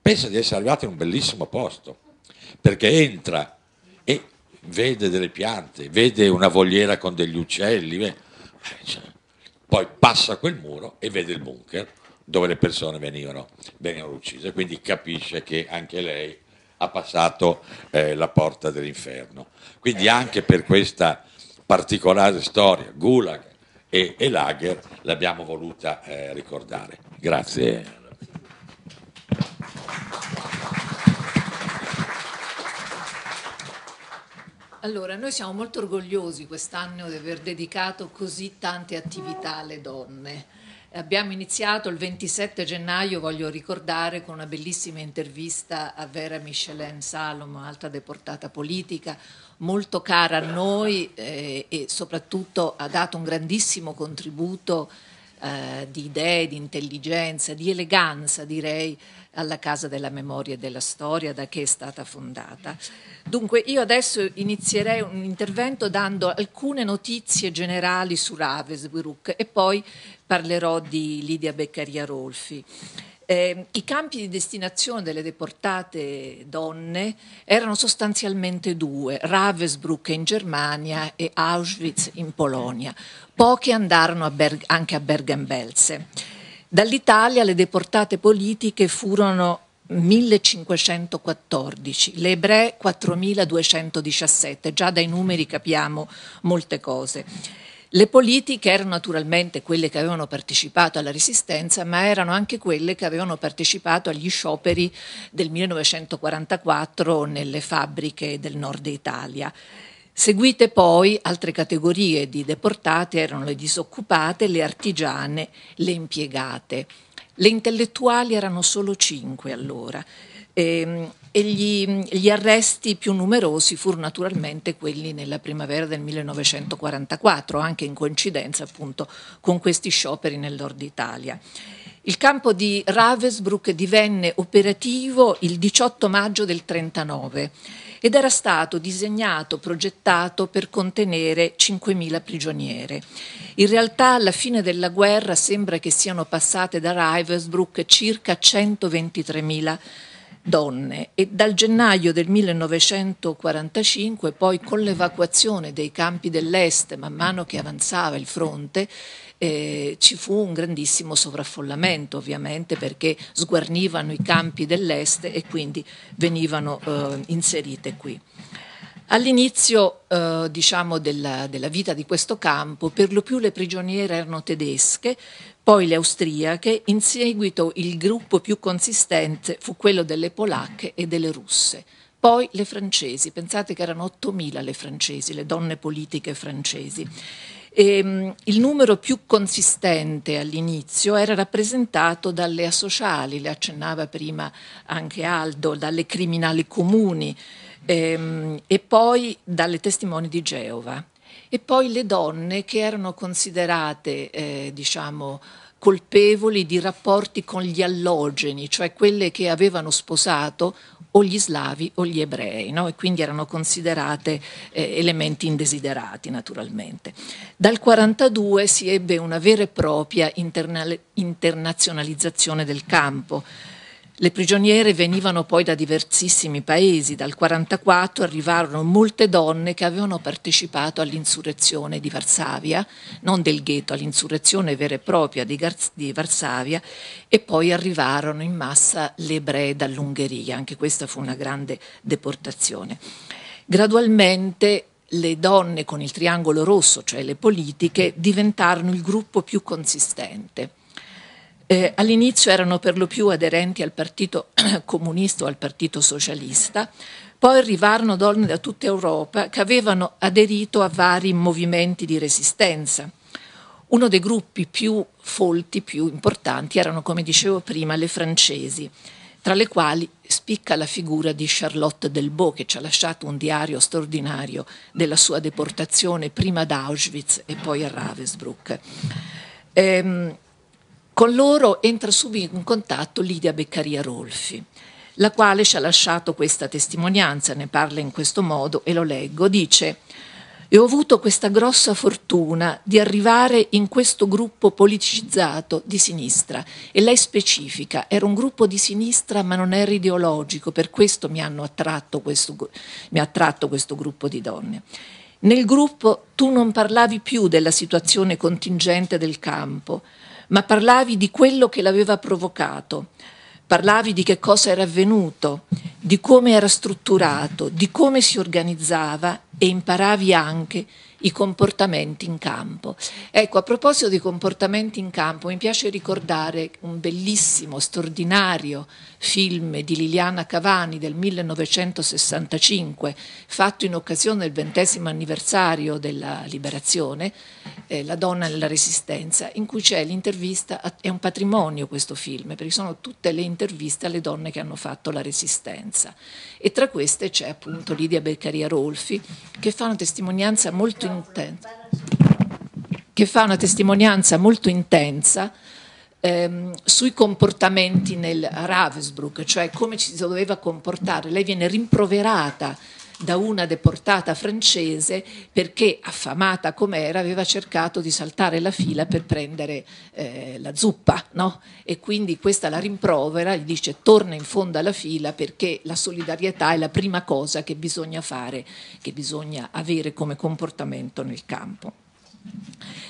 S2: pensa di essere arrivata in un bellissimo posto, perché entra e vede delle piante, vede una voliera con degli uccelli, beh, cioè, poi passa quel muro e vede il bunker dove le persone venivano, venivano uccise, quindi capisce che anche lei ha passato eh, la porta dell'inferno. Quindi eh. anche per questa particolare storia, Gulag e, e Lager, l'abbiamo voluta eh, ricordare. Grazie.
S4: Allora, noi siamo molto orgogliosi quest'anno di aver dedicato così tante attività alle donne. Abbiamo iniziato il 27 gennaio, voglio ricordare, con una bellissima intervista a Vera Michelin Salom, alta deportata politica, molto cara a noi eh, e soprattutto ha dato un grandissimo contributo eh, di idee, di intelligenza, di eleganza, direi, alla Casa della Memoria e della Storia da che è stata fondata. Dunque io adesso inizierei un intervento dando alcune notizie generali su Ravensbrück e poi parlerò di Lidia Beccaria Rolfi. Eh, I campi di destinazione delle deportate donne erano sostanzialmente due, Ravensbrück in Germania e Auschwitz in Polonia. Pochi andarono a anche a Bergen-Belsen. Dall'Italia le deportate politiche furono 1514, le ebree 4217, già dai numeri capiamo molte cose. Le politiche erano naturalmente quelle che avevano partecipato alla resistenza, ma erano anche quelle che avevano partecipato agli scioperi del 1944 nelle fabbriche del nord Italia. Seguite poi altre categorie di deportate, erano le disoccupate, le artigiane, le impiegate. Le intellettuali erano solo cinque allora. E, ehm, e gli, gli, arresti più numerosi furono naturalmente quelli nella primavera del 1944, anche in coincidenza appunto con questi scioperi nel nord Italia. Il campo di Ravensbrück divenne operativo il 18 maggio del 1939 ed era stato disegnato, progettato per contenere 5.000 prigioniere. In realtà alla fine della guerra sembra che siano passate da Ravensbrück circa 123.000 prigionieri donne e dal gennaio del 1945, poi con l'evacuazione dei campi dell'est, man mano che avanzava il fronte, eh, ci fu un grandissimo sovraffollamento ovviamente perché sguarnivano i campi dell'est e quindi venivano eh, inserite qui. All'inizio eh, diciamo, della, della, vita di questo campo per lo più le prigioniere erano tedesche, poi le austriache, in seguito il gruppo più consistente fu quello delle polacche e delle russe. Poi le francesi, pensate che erano 8.000 le francesi, le donne politiche francesi. E, ehm, il numero più consistente all'inizio era rappresentato dalle associali, le accennava prima anche Aldo, dalle criminali comuni ehm, e poi dalle testimoni di Geova e poi le donne che erano considerate, eh, diciamo, colpevoli di rapporti con gli allogeni, cioè quelle che avevano sposato o gli slavi o gli ebrei, no? e quindi erano considerate eh, elementi indesiderati naturalmente. Dal 1942 si ebbe una vera e propria internazionalizzazione del campo le prigioniere venivano poi da diversissimi paesi. Dal 1944 arrivarono molte donne che avevano partecipato all'insurrezione di Varsavia, non del ghetto, all'insurrezione vera e propria di, Garz- di Varsavia, e poi arrivarono in massa le ebree dall'Ungheria. Anche questa fu una grande deportazione. Gradualmente le donne con il triangolo rosso, cioè le politiche, diventarono il gruppo più consistente eh, all'inizio erano per lo più aderenti al Partito Comunista o al Partito Socialista, poi arrivarono donne da tutta Europa che avevano aderito a vari movimenti di resistenza. Uno dei gruppi più folti, più importanti, erano, come dicevo prima, le francesi, tra le quali spicca la figura di Charlotte Delbault, che ci ha lasciato un diario straordinario della sua deportazione prima ad Auschwitz e poi a Ravensbrück. Ehm, con loro entra subito in contatto Lidia Beccaria Rolfi, la quale ci ha lasciato questa testimonianza, ne parla in questo modo e lo leggo. Dice, e ho avuto questa grossa fortuna di arrivare in questo gruppo politicizzato di sinistra e lei specifica, era un gruppo di sinistra ma non era ideologico, per questo mi, attratto questo, mi ha attratto questo gruppo di donne. Nel gruppo tu non parlavi più della situazione contingente del campo, ma parlavi di quello che l'aveva provocato, parlavi di che cosa era avvenuto, di come era strutturato, di come si organizzava e imparavi anche i comportamenti in campo. Ecco, a proposito dei comportamenti in campo, mi piace ricordare un bellissimo, straordinario film di Liliana Cavani del 1965, fatto in occasione del ventesimo anniversario della liberazione, eh, La donna nella resistenza, in cui c'è l'intervista, è un patrimonio questo film, perché sono tutte le interviste alle donne che hanno fatto la resistenza. E tra queste c'è appunto Lidia Beccaria Rolfi, che fa una testimonianza molto intensa. Che fa una testimonianza molto intensa ehm, sui comportamenti nel Ravensbrück, cioè come ci si doveva comportare. Lei viene rimproverata da una deportata francese perché, affamata com'era, aveva cercato di saltare la fila per prendere eh, la zuppa. No? E quindi questa la rimprovera, gli dice torna in fondo alla fila perché la solidarietà è la prima cosa che bisogna fare, che bisogna avere come comportamento nel campo.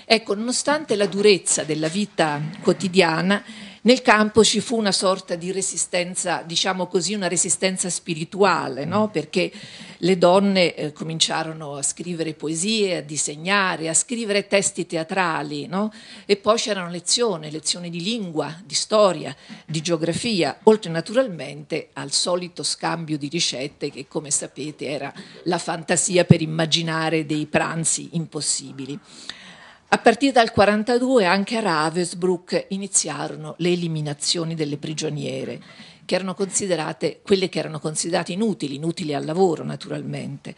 S4: Ecco, nonostante la durezza della vita quotidiana, nel campo ci fu una sorta di resistenza, diciamo così, una resistenza spirituale, no? Mm. perché le donne eh, cominciarono a scrivere poesie, a disegnare, a scrivere testi teatrali no? e poi c'erano lezioni, lezioni di lingua, di storia, di geografia, oltre naturalmente al solito scambio di ricette che come sapete era la fantasia per immaginare dei pranzi impossibili. A partire dal 1942 anche a Ravensbrück iniziarono le eliminazioni delle prigioniere, che erano considerate, quelle che erano considerate inutili, inutili al lavoro naturalmente.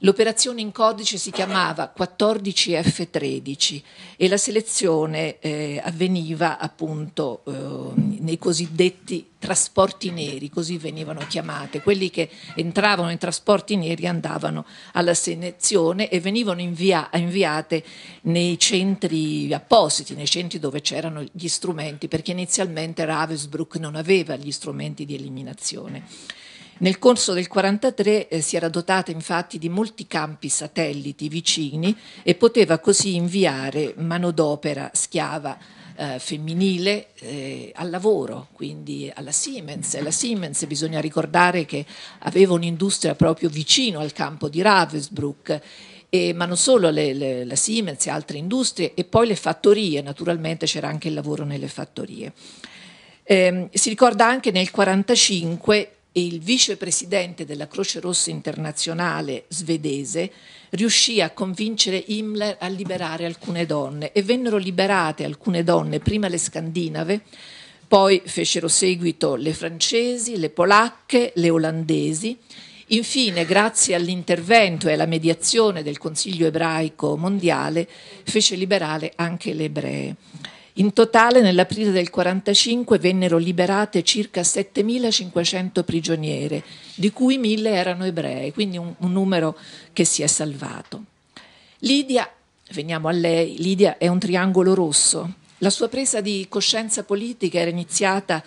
S4: L'operazione in codice si chiamava 14F13 e la selezione eh, avveniva appunto eh, nei cosiddetti trasporti neri, così venivano chiamate, quelli che entravano in trasporti neri andavano alla selezione e venivano invia- inviate nei centri appositi, nei centri dove c'erano gli strumenti, perché inizialmente Ravensbrück non aveva gli strumenti di eliminazione. Nel corso del 1943 eh, si era dotata infatti di molti campi satelliti vicini e poteva così inviare manodopera schiava eh, femminile eh, al lavoro, quindi alla Siemens. La Siemens bisogna ricordare che aveva un'industria proprio vicino al campo di Ravensbrück e, ma non solo le, le, la Siemens e altre industrie, e poi le fattorie, naturalmente c'era anche il lavoro nelle fattorie. Eh, si ricorda anche nel 1945 e il vicepresidente della Croce Rossa internazionale svedese riuscì a convincere Himmler a liberare alcune donne e vennero liberate alcune donne, prima le scandinave, poi fecero seguito le francesi, le polacche, le olandesi. Infine, grazie all'intervento e alla mediazione del Consiglio ebraico mondiale, fece liberare anche le ebree. In totale nell'aprile del 1945 vennero liberate circa 7.500 prigioniere, di cui 1.000 erano ebrei, quindi un, un numero che si è salvato. Lidia, veniamo a lei, Lidia è un triangolo rosso. La sua presa di coscienza politica era iniziata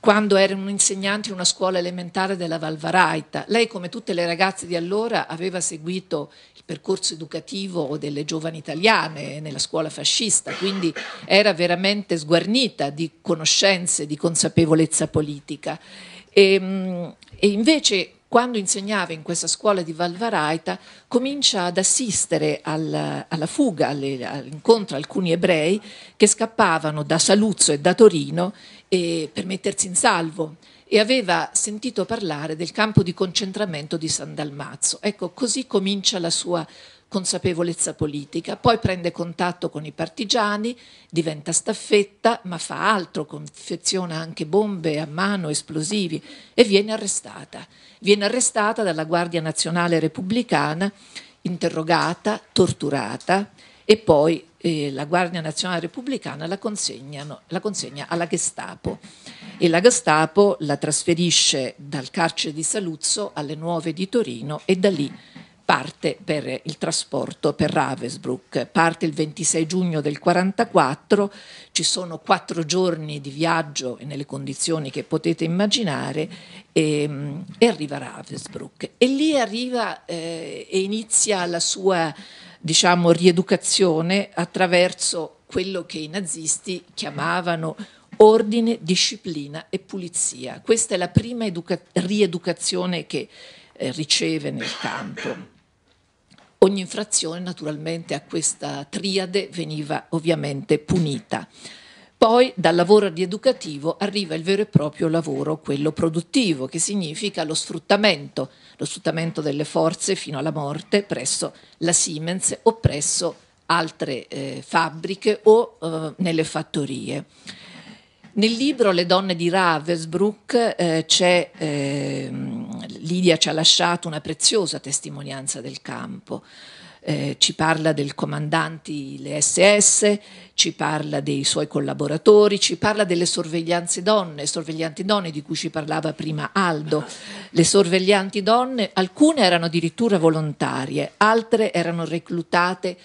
S4: quando era un insegnante in una scuola elementare della Valvaraita. Lei, come tutte le ragazze di allora, aveva seguito percorso educativo delle giovani italiane nella scuola fascista, quindi era veramente sguarnita di conoscenze, di consapevolezza politica. E, ehm, e invece quando insegnava in questa scuola di Valvaraita, comincia ad assistere alla, alla fuga, alle, all'incontro alcuni ebrei che scappavano da Saluzzo e da Torino eh, per mettersi in salvo e aveva sentito parlare del campo di concentramento di San Dalmazzo. Ecco, così comincia la sua consapevolezza politica, poi prende contatto con i partigiani, diventa staffetta, ma fa altro, confeziona anche bombe a mano, esplosivi e viene arrestata. Viene arrestata dalla Guardia Nazionale Repubblicana, interrogata, torturata e poi eh, la Guardia Nazionale Repubblicana la, la consegna alla Gestapo e la Gestapo la trasferisce dal carcere di Saluzzo alle nuove di Torino e da lì parte per il trasporto per Ravensbrück, parte il 26 giugno del 1944, ci sono quattro giorni di viaggio e nelle condizioni che potete immaginare e, ehm, e arriva a Ravensbrück e lì arriva eh, e inizia la sua diciamo, rieducazione attraverso quello che i nazisti chiamavano ordine, disciplina e pulizia. Questa è la prima rieducazione che eh, riceve nel campo. Ogni infrazione naturalmente a questa triade veniva ovviamente punita. Poi dal lavoro rieducativo arriva il vero e proprio lavoro, quello produttivo, che significa lo sfruttamento, lo sfruttamento delle forze fino alla morte presso la Siemens o presso altre eh, fabbriche o eh, nelle fattorie. Nel libro Le donne di Ravensbrück eh, c'è, eh, Lidia ci ha lasciato una preziosa testimonianza del campo. Eh, ci parla del comandante le SS, ci parla dei suoi collaboratori, ci parla delle sorveglianze donne, sorveglianti donne di cui ci parlava prima Aldo. Le sorveglianti donne, alcune erano addirittura volontarie, altre erano reclutate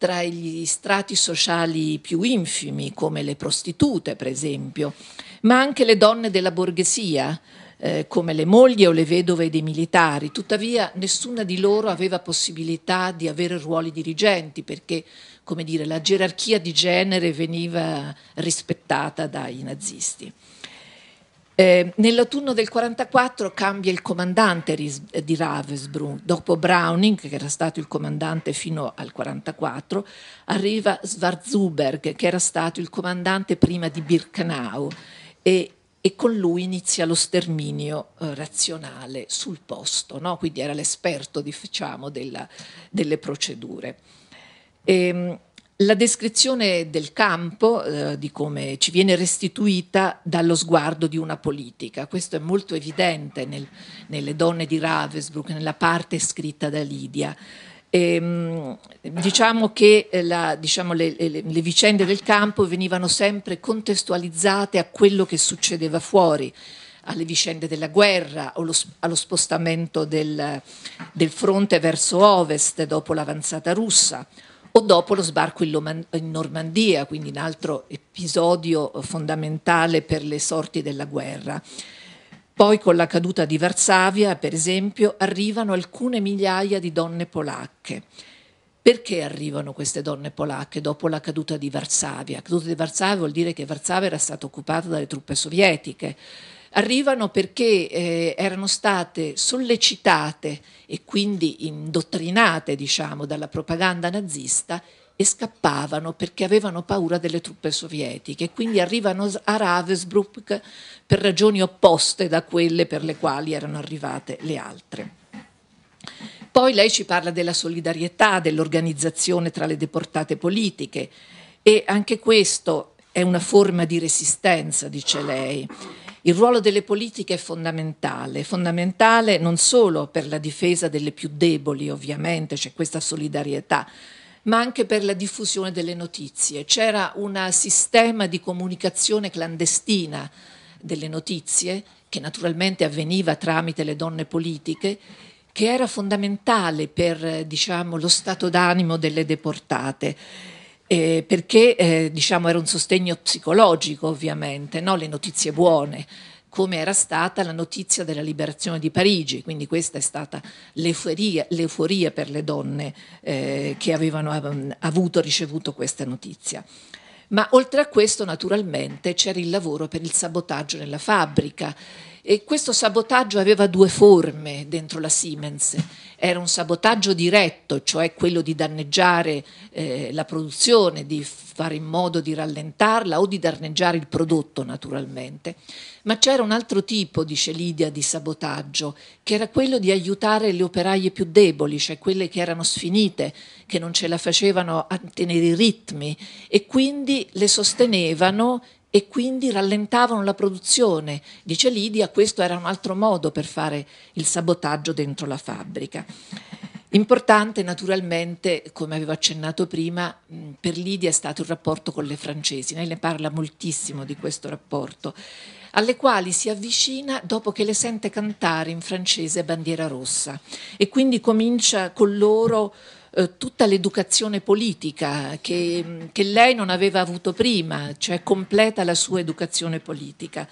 S4: tra gli strati sociali più infimi, come le prostitute, per esempio, ma anche le donne della borghesia, eh, come le mogli o le vedove dei militari. Tuttavia nessuna di loro aveva possibilità di avere ruoli dirigenti perché, come dire, la gerarchia di genere veniva rispettata dai nazisti. Eh, nell'autunno del 1944 cambia il comandante eh, di Ravensbrück. Dopo Browning, che era stato il comandante fino al 1944, arriva Schwarzuberg, che era stato il comandante prima di Birkenau, e, e con lui inizia lo sterminio eh, razionale sul posto, no? quindi era l'esperto diciamo, della, delle procedure. E, ehm, la descrizione del campo, eh, di come ci viene restituita dallo sguardo di una politica, questo è molto evidente nel, nelle donne di Ravensbrück, nella parte scritta da Lidia. E, ehm, diciamo che eh, la, diciamo, le, le, le vicende del campo venivano sempre contestualizzate a quello che succedeva fuori alle vicende della guerra o lo, allo spostamento del, del fronte verso ovest dopo l'avanzata russa o dopo lo sbarco in Normandia, quindi un altro episodio eh, fondamentale per le sorti della guerra. Poi con la caduta di Varsavia, per esempio, arrivano alcune migliaia di donne polacche. Perché arrivano queste donne polacche dopo la caduta di Varsavia? La caduta di Varsavia vuol dire che Varsavia era stata occupata dalle truppe sovietiche arrivano perché eh, erano state sollecitate e quindi indottrinate, diciamo, dalla propaganda nazista e scappavano perché avevano paura delle truppe sovietiche. Quindi arrivano a Ravensbrück per ragioni opposte da quelle per le quali erano arrivate le altre. Poi lei ci parla della solidarietà, dell'organizzazione tra le deportate politiche e anche questo è una forma di resistenza, dice lei. Il ruolo delle politiche è fondamentale, fondamentale non solo per la difesa delle più deboli, ovviamente c'è questa solidarietà, ma anche per la diffusione delle notizie. C'era un sistema di comunicazione clandestina delle notizie, che naturalmente avveniva tramite le donne politiche, che era fondamentale per diciamo, lo stato d'animo delle deportate eh, perché eh, diciamo, era un sostegno psicologico ovviamente, no? le notizie buone come era stata la notizia della liberazione di Parigi, quindi questa è stata l'euforia, l'euforia per le donne eh, che avevano av- avuto, ricevuto questa notizia. Ma oltre a questo naturalmente c'era il lavoro per il sabotaggio nella fabbrica e questo sabotaggio aveva due forme dentro la Siemens era un sabotaggio diretto, cioè quello di danneggiare eh, la produzione, di fare in modo di rallentarla o di danneggiare il prodotto naturalmente, ma c'era un altro tipo, dice Lidia, di sabotaggio, che era quello di aiutare le operaie più deboli, cioè quelle che erano sfinite, che non ce la facevano a tenere i ritmi e quindi le sostenevano e quindi rallentavano la produzione. Dice Lidia, questo era un altro modo per fare il sabotaggio dentro la fabbrica. Importante naturalmente, come avevo accennato prima, per Lidia è stato il rapporto con le francesi, lei ne parla moltissimo di questo rapporto, alle quali si avvicina dopo che le sente cantare in francese bandiera rossa e quindi comincia con loro eh, tutta l'educazione politica che, che, lei non aveva avuto prima, cioè completa la sua educazione politica.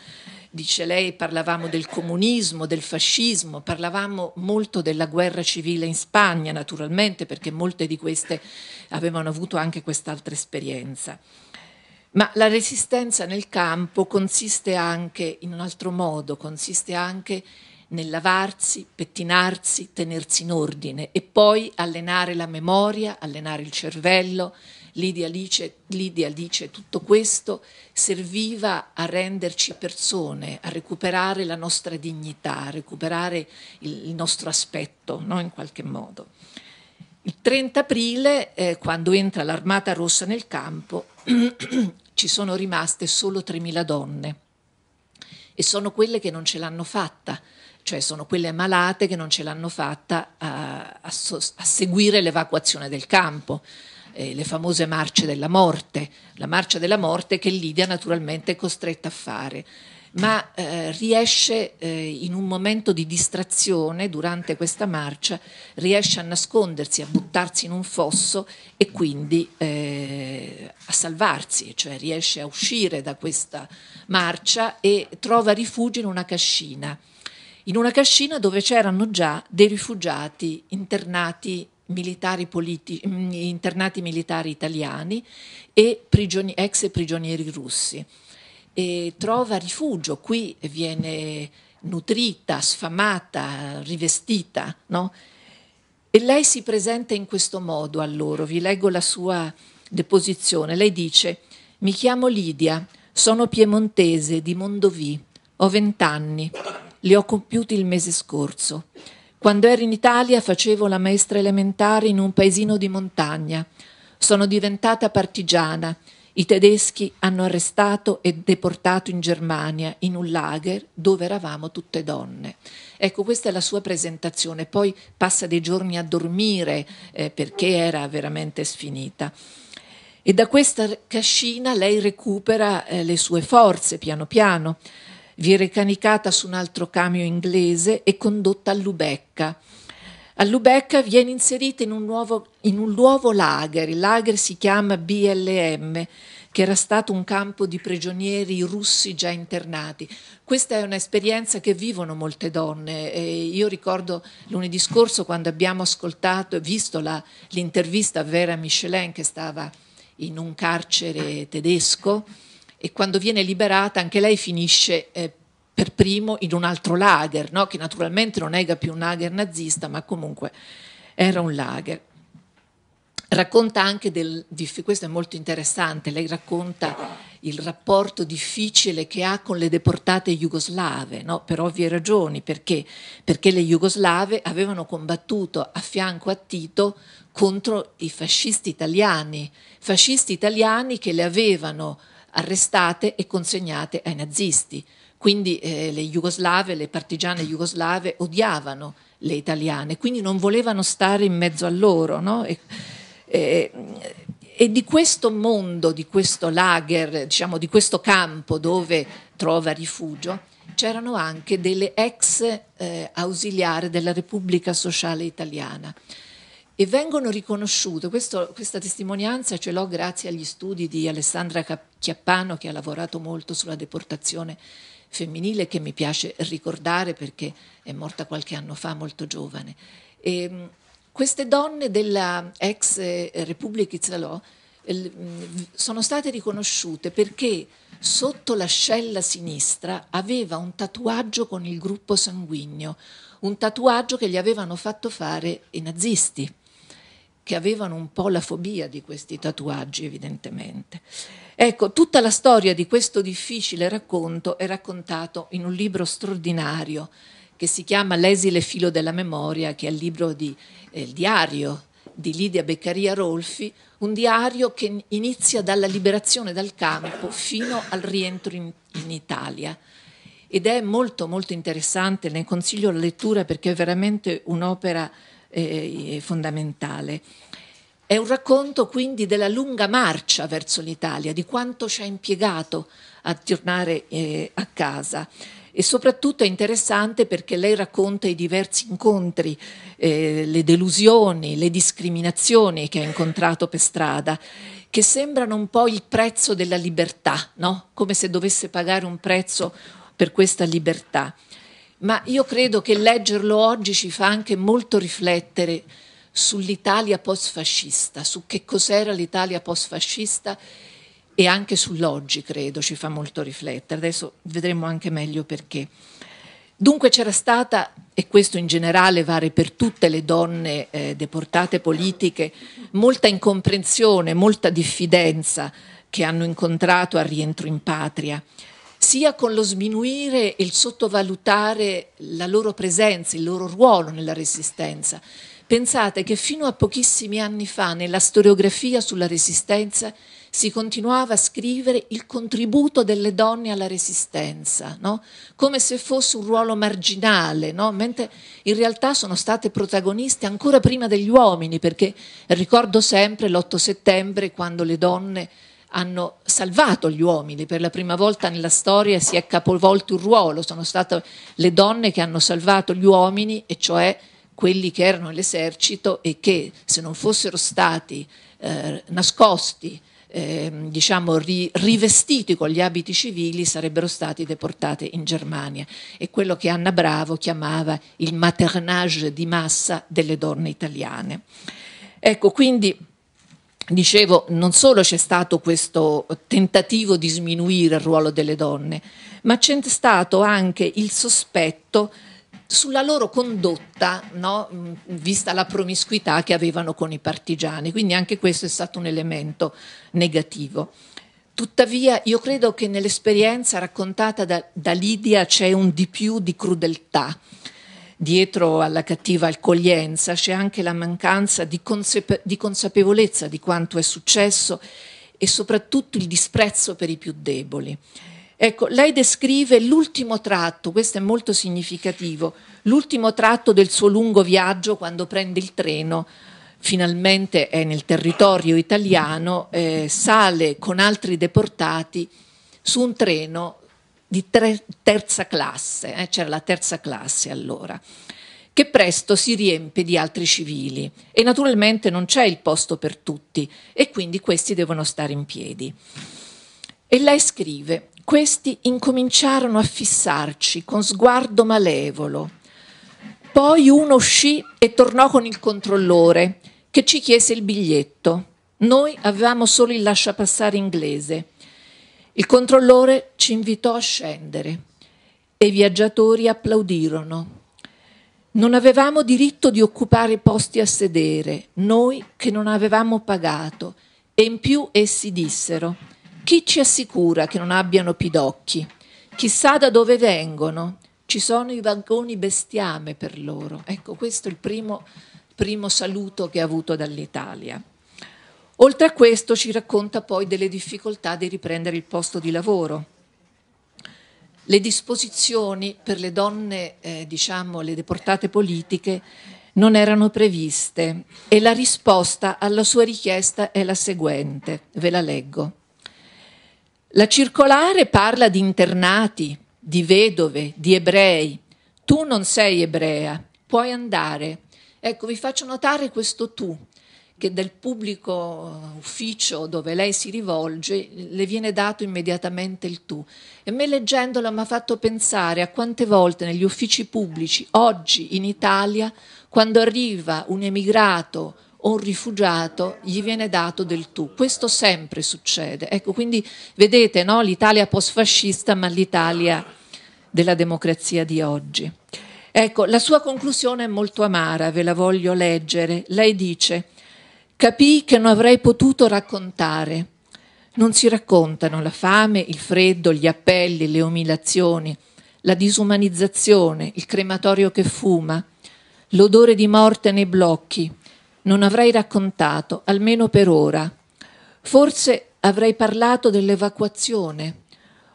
S4: Dice lei, parlavamo del comunismo, del fascismo, parlavamo molto della guerra civile in Spagna, naturalmente, perché molte di queste avevano avuto anche quest'altra esperienza. Ma la resistenza nel campo consiste anche in un altro modo, consiste anche nel lavarsi, pettinarsi, tenersi in ordine e poi allenare la memoria, allenare il cervello. Lidia dice, Lidia dice tutto questo serviva a renderci persone, a recuperare la nostra dignità, a recuperare il, il nostro aspetto no? in qualche modo. Il 30 aprile, eh, quando entra l'Armata Rossa nel campo, ci sono rimaste solo 3.000 donne e sono quelle che non ce l'hanno fatta cioè sono quelle malate che non ce l'hanno fatta a, a, so, a seguire l'evacuazione del campo. Eh, le famose marce della morte, la marcia della morte che Lidia naturalmente è costretta a fare ma eh, riesce eh, in un momento di distrazione durante questa marcia, riesce a nascondersi, a buttarsi in un fosso e quindi eh, a salvarsi, cioè riesce a uscire da questa marcia e trova rifugio in una cascina in una cascina dove c'erano già dei rifugiati internati militari, politi- mm, internati militari italiani e prigioni- ex prigionieri russi. E trova rifugio, qui viene nutrita, sfamata, rivestita. No? E lei si presenta in questo modo a loro, vi leggo la sua deposizione. Lei dice, mi chiamo Lidia, sono piemontese di Mondovì, ho vent'anni. Li ho compiuti il mese scorso. Quando ero in Italia facevo la maestra elementare in un paesino di montagna. Sono diventata partigiana. I tedeschi hanno arrestato e deportato in Germania, in un lager dove eravamo tutte donne. Ecco, questa è la sua presentazione. Poi passa dei giorni a dormire eh, perché era veramente sfinita. E da questa cascina lei recupera eh, le sue forze piano piano. Viene recanicata su un altro camion inglese e condotta a Lubecca. A Lubecca viene inserita in un, nuovo, in un nuovo lager, il lager si chiama BLM, che era stato un campo di prigionieri russi già internati. Questa è un'esperienza che vivono molte donne. E io ricordo lunedì scorso quando abbiamo ascoltato e visto la, l'intervista a Vera Michelin che stava in un carcere tedesco e quando viene liberata anche lei finisce eh, per primo in un altro lager, no? che naturalmente non era più un lager nazista, ma comunque era un lager. Racconta anche del, questo è molto interessante, lei racconta il rapporto difficile che ha con le deportate jugoslave, no? per ovvie ragioni, perché? perché le jugoslave avevano combattuto a fianco a Tito contro i fascisti italiani, fascisti italiani che le avevano arrestate e consegnate ai nazisti. Quindi eh, le jugoslave, le partigiane jugoslave odiavano le italiane, quindi non volevano stare in mezzo a loro. No? E, e, e di questo mondo, di questo lager, diciamo, di questo campo dove trova rifugio, c'erano anche delle ex eh, ausiliare della Repubblica Sociale Italiana e vengono riconosciute, questo, questa testimonianza ce l'ho grazie agli studi di Alessandra Chiappano che ha lavorato molto sulla deportazione femminile che mi piace ricordare perché è morta qualche anno fa molto giovane. E, ehm, queste donne della ex eh, Repubblica Izzalò sono state riconosciute perché sotto l'ascella sinistra aveva un tatuaggio con il gruppo sanguigno, un tatuaggio che gli avevano fatto fare i nazisti che avevano un po' la fobia di questi tatuaggi, evidentemente. Ecco, tutta la storia di questo difficile racconto è raccontato in un libro straordinario che si chiama L'esile filo della memoria, che è il libro di eh, il diario di Lidia Beccaria Rolfi, un diario che inizia dalla liberazione dal campo fino al rientro in, in Italia. Ed è molto molto interessante, ne consiglio la lettura perché è veramente un'opera eh, fondamentale. È un racconto quindi della lunga marcia verso l'Italia, di quanto ci ha impiegato a tornare eh, a casa. E soprattutto è interessante perché lei racconta i diversi incontri, eh, le delusioni, le discriminazioni che ha incontrato per strada, che sembrano un po' il prezzo della libertà, no? come se dovesse pagare un prezzo per questa libertà ma io credo che leggerlo oggi ci fa anche molto riflettere sull'Italia post-fascista, su che cos'era l'Italia post-fascista e anche sull'oggi, credo, ci fa molto riflettere. Adesso vedremo anche meglio perché. Dunque c'era stata, e questo in generale vale per tutte le donne eh, deportate politiche, molta incomprensione, molta diffidenza che hanno incontrato al rientro in patria sia con lo sminuire e il sottovalutare la loro presenza, il loro ruolo nella resistenza. Pensate che fino a pochissimi anni fa nella storiografia sulla resistenza si continuava a scrivere il contributo delle donne alla resistenza, no? come se fosse un ruolo marginale, no? mentre in realtà sono state protagoniste ancora prima degli uomini, perché ricordo sempre l'8 settembre quando le donne hanno salvato gli uomini, per la prima volta nella storia si è capovolto il ruolo, sono state le donne che hanno salvato gli uomini, e cioè quelli che erano l'esercito e che se non fossero stati eh, nascosti, eh, diciamo ri, rivestiti con gli abiti civili sarebbero stati deportati in Germania e quello che Anna Bravo chiamava il maternage di massa delle donne italiane. Ecco, quindi dicevo, non solo c'è stato questo tentativo di sminuire il ruolo delle donne, ma c'è stato anche il sospetto sulla loro condotta, no? Mm, vista la promiscuità che avevano con i partigiani. Quindi anche questo è stato un elemento negativo. Tuttavia io credo che nell'esperienza raccontata da, da Lidia c'è un di più di crudeltà dietro alla cattiva accoglienza c'è anche la mancanza di, consape- di consapevolezza di quanto è successo e soprattutto il disprezzo per i più deboli. Ecco, lei descrive l'ultimo tratto, questo è molto significativo, l'ultimo tratto del suo lungo viaggio quando prende il treno, finalmente è nel territorio italiano, eh, sale con altri deportati su un treno di tre, terza classe, eh, c'era la terza classe allora, che presto si riempie di altri civili e naturalmente non c'è il posto per tutti e quindi questi devono stare in piedi. E lei scrive, questi incominciarono a fissarci con sguardo malevolo. Poi uno uscì e tornò con il controllore che ci chiese il biglietto. Noi avevamo solo il lasciapassare inglese. Il controllore ci invitò a scendere e i viaggiatori applaudirono. Non avevamo diritto di occupare posti a sedere, noi che non avevamo pagato, e in più essi dissero, chi ci assicura che non abbiano pidocchi? Chissà da dove vengono, ci sono i vagoni bestiame per loro. Ecco, questo è il primo, primo saluto che ha avuto dall'Italia. Oltre a questo ci racconta poi delle difficoltà di riprendere il posto di lavoro. Le disposizioni per le donne, eh, diciamo, le deportate politiche, non erano previste e la risposta alla sua richiesta è la seguente, ve la leggo. La circolare parla di internati, di vedove, di ebrei. Tu non sei ebrea, puoi andare. Ecco, vi faccio notare questo tu, che dal pubblico eh, ufficio dove lei si rivolge le viene dato immediatamente il tu. E me leggendola mi ha fatto pensare a quante volte negli uffici pubblici, oggi in Italia, quando arriva un emigrato o un rifugiato, gli viene dato del tu. Questo sempre succede. Ecco, quindi vedete no? l'Italia post-fascista, ma l'Italia della democrazia di oggi. Ecco, la sua conclusione è molto amara, ve la voglio leggere. Lei dice. Capii che non avrei potuto raccontare. Non si raccontano la fame, il freddo, gli appelli, le umiliazioni, la disumanizzazione, il crematorio che fuma, l'odore di morte nei blocchi. Non avrei raccontato, almeno per ora. Forse avrei parlato dell'evacuazione,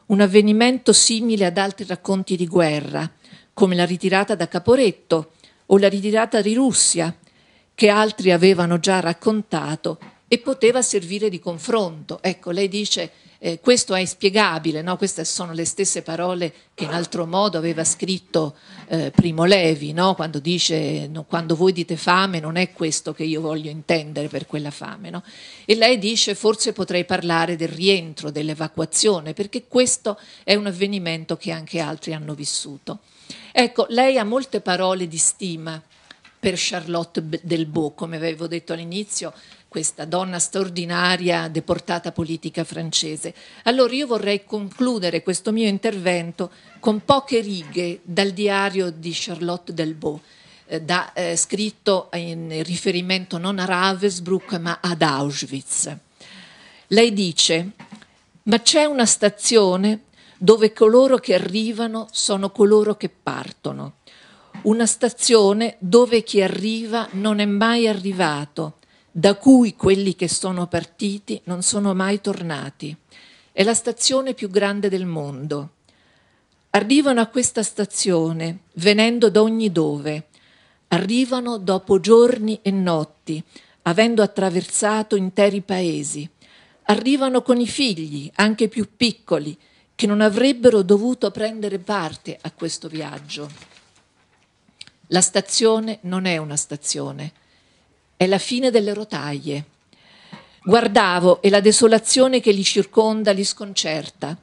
S4: un avvenimento simile ad altri racconti di guerra, come la ritirata da Caporetto o la ritirata di Russia, che altri avevano già raccontato e poteva servire di confronto. Ecco, lei dice eh, questo è inspiegabile, no? queste sono le stesse parole che in altro modo aveva scritto eh, Primo Levi, no? quando dice no, quando voi dite fame non è questo che io voglio intendere per quella fame. E lei dice forse potrei parlare del rientro, dell'evacuazione, perché questo è un avvenimento che anche altri hanno vissuto. Ecco, lei ha molte parole di stima per Charlotte Delbault, come avevo detto all'inizio, questa donna straordinaria deportata politica francese. Allora io vorrei concludere questo mio intervento con poche righe dal diario di Charlotte Delbault. Eh, da, eh, scritto in riferimento non a Ravensbrück ma ad Auschwitz. Lei dice, ma c'è una stazione dove coloro che arrivano sono coloro che partono una stazione dove chi arriva non è mai arrivato, da cui quelli che sono partiti non sono mai tornati. È la stazione più grande del mondo. Arrivano a questa stazione, venendo da ogni dove, arrivano dopo giorni e notti, avendo attraversato interi paesi. Arrivano con i figli, anche più piccoli, che non avrebbero dovuto prendere parte a questo viaggio. La stazione non è una stazione, è la fine delle rotaie. Guardavo e la desolazione che li circonda li sconcerta.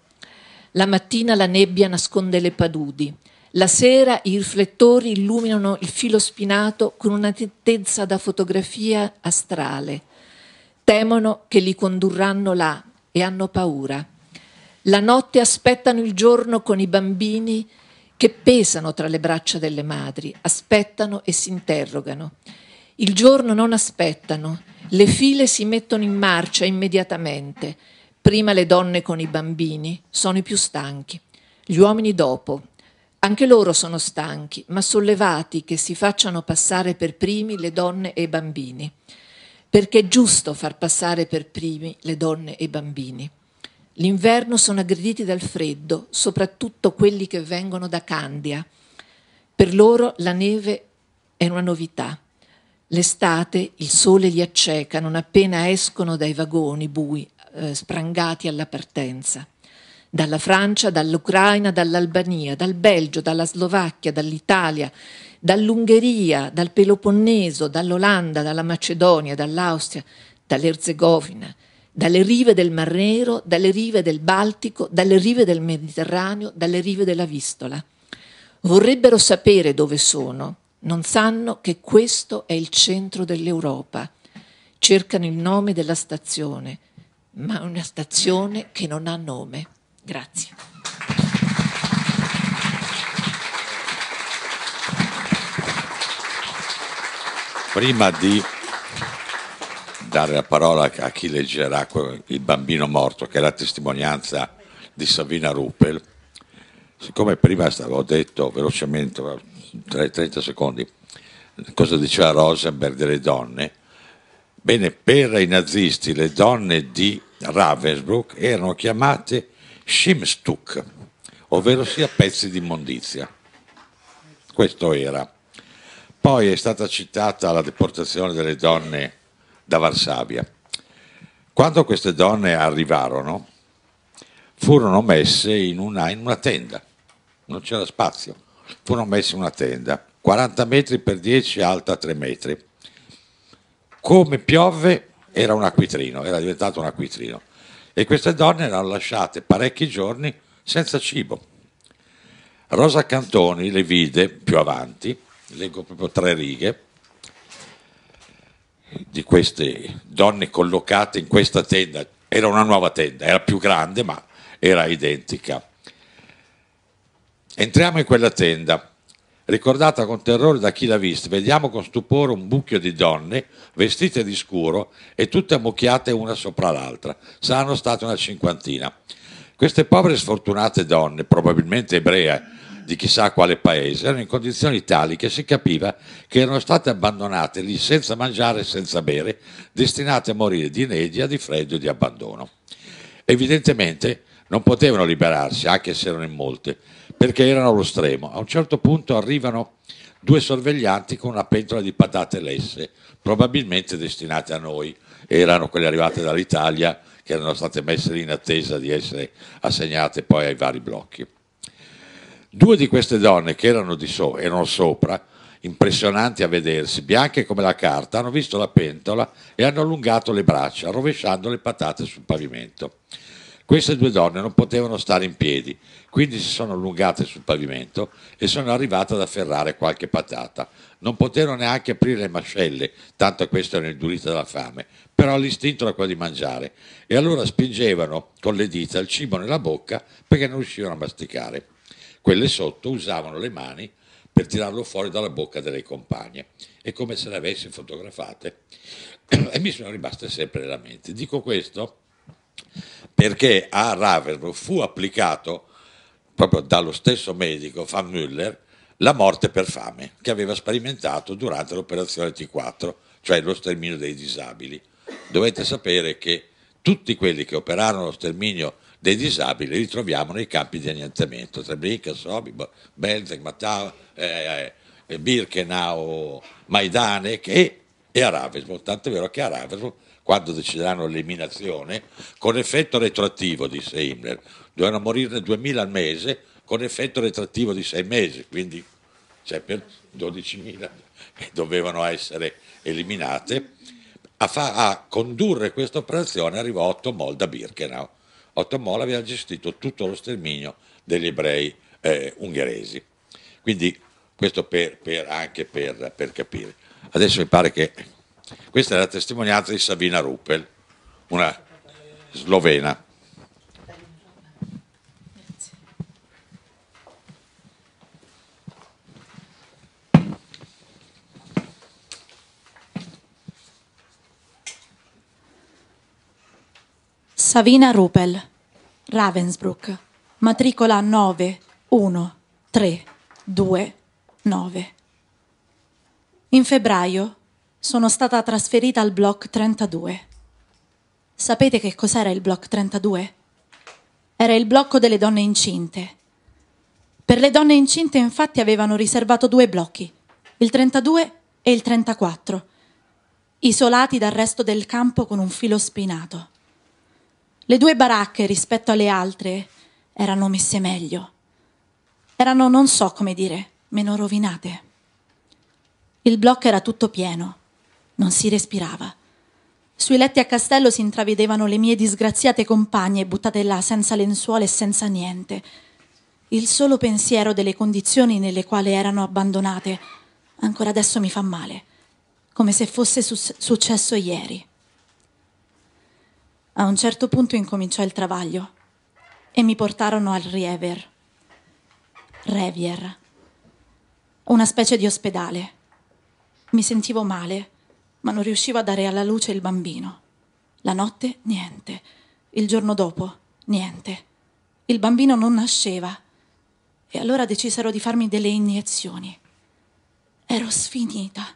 S4: La mattina la nebbia nasconde le padudi. La sera i riflettori illuminano il filo spinato con una nettezza da fotografia astrale. Temono che li condurranno là e hanno paura. La notte aspettano il giorno con i bambini che pesano tra le braccia delle madri, aspettano e si interrogano. Il giorno non aspettano, le file si mettono in marcia immediatamente. Prima le donne con i bambini sono i più stanchi, gli uomini dopo. Anche loro sono stanchi, ma sollevati che si facciano passare per primi le donne e i bambini perché è giusto far passare per primi le donne e i bambini. L'inverno sono aggrediti dal freddo, soprattutto quelli che vengono da Candia. Per loro la neve è una novità. L'estate il sole li acceca non appena escono dai vagoni bui, eh, sprangati alla partenza. Dalla Francia, dall'Ucraina, dall'Albania, dal Belgio, dalla Slovacchia, dall'Italia, dall'Ungheria, dal Peloponneso, dall'Olanda, dalla Macedonia, dall'Austria, dall'Erzegovina, dalle rive del Mar Nero, dalle rive del Baltico, dalle rive del Mediterraneo, dalle rive della Vistola. Vorrebbero sapere dove sono, non sanno che questo è il centro dell'Europa. Cercano il nome della stazione, ma una stazione che non ha nome. Grazie.
S2: Prima di dare la parola a chi leggerà Il bambino morto, che è la testimonianza di Savina Ruppel. Siccome prima avevo detto velocemente, 30 secondi, cosa diceva Rosenberg delle donne, bene, per i nazisti le donne di Ravensbrück erano chiamate Schimstuck, ovvero sia pezzi di immondizia. Questo era. Poi è stata citata la deportazione delle donne da Varsavia. Quando queste donne arrivarono, furono messe in una, in una tenda, non c'era spazio, furono messe in una tenda, 40 metri per 10, alta 3 metri. Come piove era un acquitrino, era diventato un acquitrino. E queste donne erano lasciate parecchi giorni senza cibo. Rosa Cantoni le vide più avanti, leggo proprio tre righe, di queste donne collocate in questa tenda, era una nuova tenda, era più grande ma era identica. Entriamo in quella tenda, ricordata con terrore da chi l'ha vista, vediamo con stupore un bucchio di donne vestite di scuro e tutte ammucchiate una sopra l'altra, saranno state una cinquantina. Queste povere sfortunate donne, probabilmente ebree, di chissà quale paese, erano in condizioni tali che si capiva che erano state abbandonate lì senza mangiare e senza bere, destinate a morire di inedia, di freddo e di abbandono. Evidentemente non potevano liberarsi, anche se erano in molte, perché erano allo stremo. A un certo punto arrivano due sorveglianti con una pentola di patate lesse, probabilmente destinate a noi. Erano quelle arrivate dall'Italia che erano state messe lì in attesa di essere assegnate poi ai vari blocchi. Due di queste donne che erano, so erano sopra, impressionanti a vedersi, bianche come la carta, hanno visto la pentola e hanno allungato le braccia, rovesciando le patate sul pavimento. Queste due donne non potevano stare in piedi, quindi si sono allungate sul pavimento e sono arrivate ad afferrare qualche patata. Non poterono neanche aprire le mascelle, tanto queste erano indurite dalla fame, però l'istinto era quello di mangiare e allora spingevano con le dita il cibo nella bocca perché non riuscivano a masticare. Quelle sotto usavano le mani per tirarlo fuori dalla bocca delle compagne. e come se le avesse fotografate e mi sono rimaste sempre nella mente. Dico questo perché a Ravenro fu applicato proprio dallo stesso medico Van Müller la morte per fame che aveva sperimentato durante l'operazione T4, cioè lo sterminio dei disabili. Dovete sapere che tutti quelli che operarono lo sterminio dei disabili li troviamo nei campi di annientamento, Treblinka, Sobibor, Belzec, Matava, eh, eh, eh, Birkenau, Majdanek e, e Aravesbo. Tanto è vero che a Aravesbo, quando decideranno l'eliminazione, con effetto retroattivo, disse Himmler, dovevano morirne 2000 al mese, con effetto retroattivo di 6 mesi, quindi cioè per 12.000 che dovevano essere eliminate, a, fa, a condurre questa operazione arrivò Otto Molda Birkenau, Otto Mola aveva gestito tutto lo sterminio degli ebrei eh, ungheresi. Quindi questo per, per, anche per, per, capire. Adesso mi pare che questa è la testimonianza di Sabina Ruppel, una slovena.
S5: Savina Ruppel, Ravensbrück, matricola 9 1 3 2 9. In febbraio sono stata trasferita al Block 32. Sapete che cos'era il Block 32? Era il blocco delle donne incinte. Per le donne incinte infatti avevano riservato due blocchi, il 32 e il 34, isolati dal resto del campo con un filo spinato. Le due baracche rispetto alle altre erano messe meglio. Erano, non so come dire, meno rovinate. Il blocco era tutto pieno, non si respirava. Sui letti a castello si intravedevano le mie disgraziate compagne buttate là senza lenzuola e senza niente. Il solo pensiero delle condizioni nelle quali erano abbandonate ancora adesso mi fa male, come se fosse su- successo ieri. A un certo punto incominciò il travaglio e mi portarono al Riever. Revier. Una specie di ospedale. Mi sentivo male, ma non riuscivo a dare alla luce il bambino. La notte niente. Il giorno dopo niente. Il bambino non nasceva. E allora decisero di farmi delle iniezioni. Ero sfinita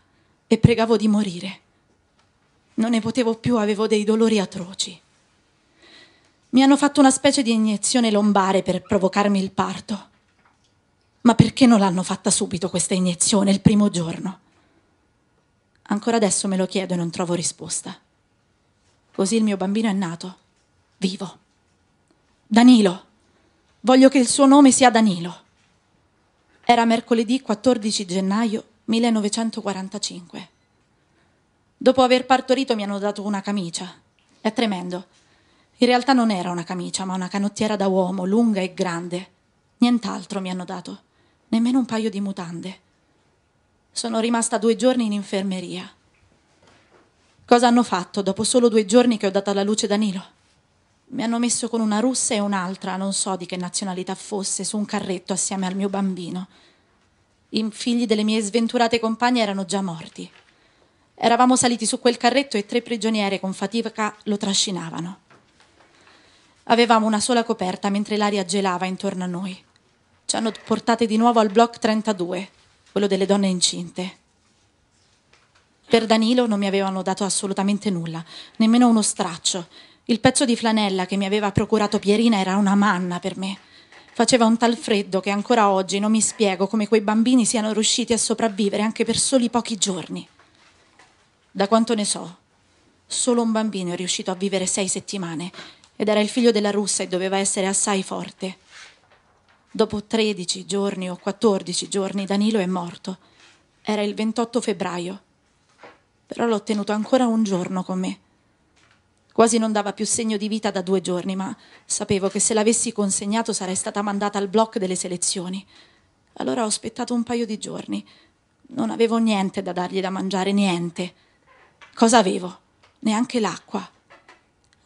S5: e pregavo di morire. Non ne potevo più, avevo dei dolori atroci. Mi hanno fatto una specie di iniezione lombare per provocarmi il parto. Ma perché non l'hanno fatta subito questa iniezione il primo giorno? Ancora adesso me lo chiedo e non trovo risposta. Così il mio bambino è nato, vivo. Danilo. Voglio che il suo nome sia Danilo. Era mercoledì 14 gennaio 1945. Dopo aver partorito mi hanno dato una camicia. È tremendo. In realtà non era una camicia, ma una canottiera da uomo, lunga e grande. Nient'altro mi hanno dato, nemmeno un paio di mutande. Sono rimasta due giorni in infermeria. Cosa hanno fatto dopo solo due giorni che ho dato alla luce Danilo? Mi hanno messo con una russa e un'altra, non so di che nazionalità fosse, su un carretto assieme al mio bambino. I figli delle mie sventurate compagne erano già morti. Eravamo saliti su quel carretto e tre prigioniere con fatica lo trascinavano. Avevamo una sola coperta mentre l'aria gelava intorno a noi. Ci hanno portate di nuovo al blocco 32, quello delle donne incinte. Per Danilo non mi avevano dato assolutamente nulla, nemmeno uno straccio. Il pezzo di flanella che mi aveva procurato Pierina era una manna per me. Faceva un tal freddo che ancora oggi non mi spiego come quei bambini siano riusciti a sopravvivere anche per soli pochi giorni. Da quanto ne so, solo un bambino è riuscito a vivere sei settimane ed era il figlio della russa e doveva essere assai forte. Dopo 13 giorni o 14 giorni Danilo è morto. Era il 28 febbraio. Però l'ho tenuto ancora un giorno con me. Quasi non dava più segno di vita da due giorni, ma sapevo che se l'avessi consegnato sarei stata mandata al blocco delle selezioni. Allora ho aspettato un paio di giorni. Non avevo niente da dargli da mangiare, niente. Cosa avevo? Neanche l'acqua.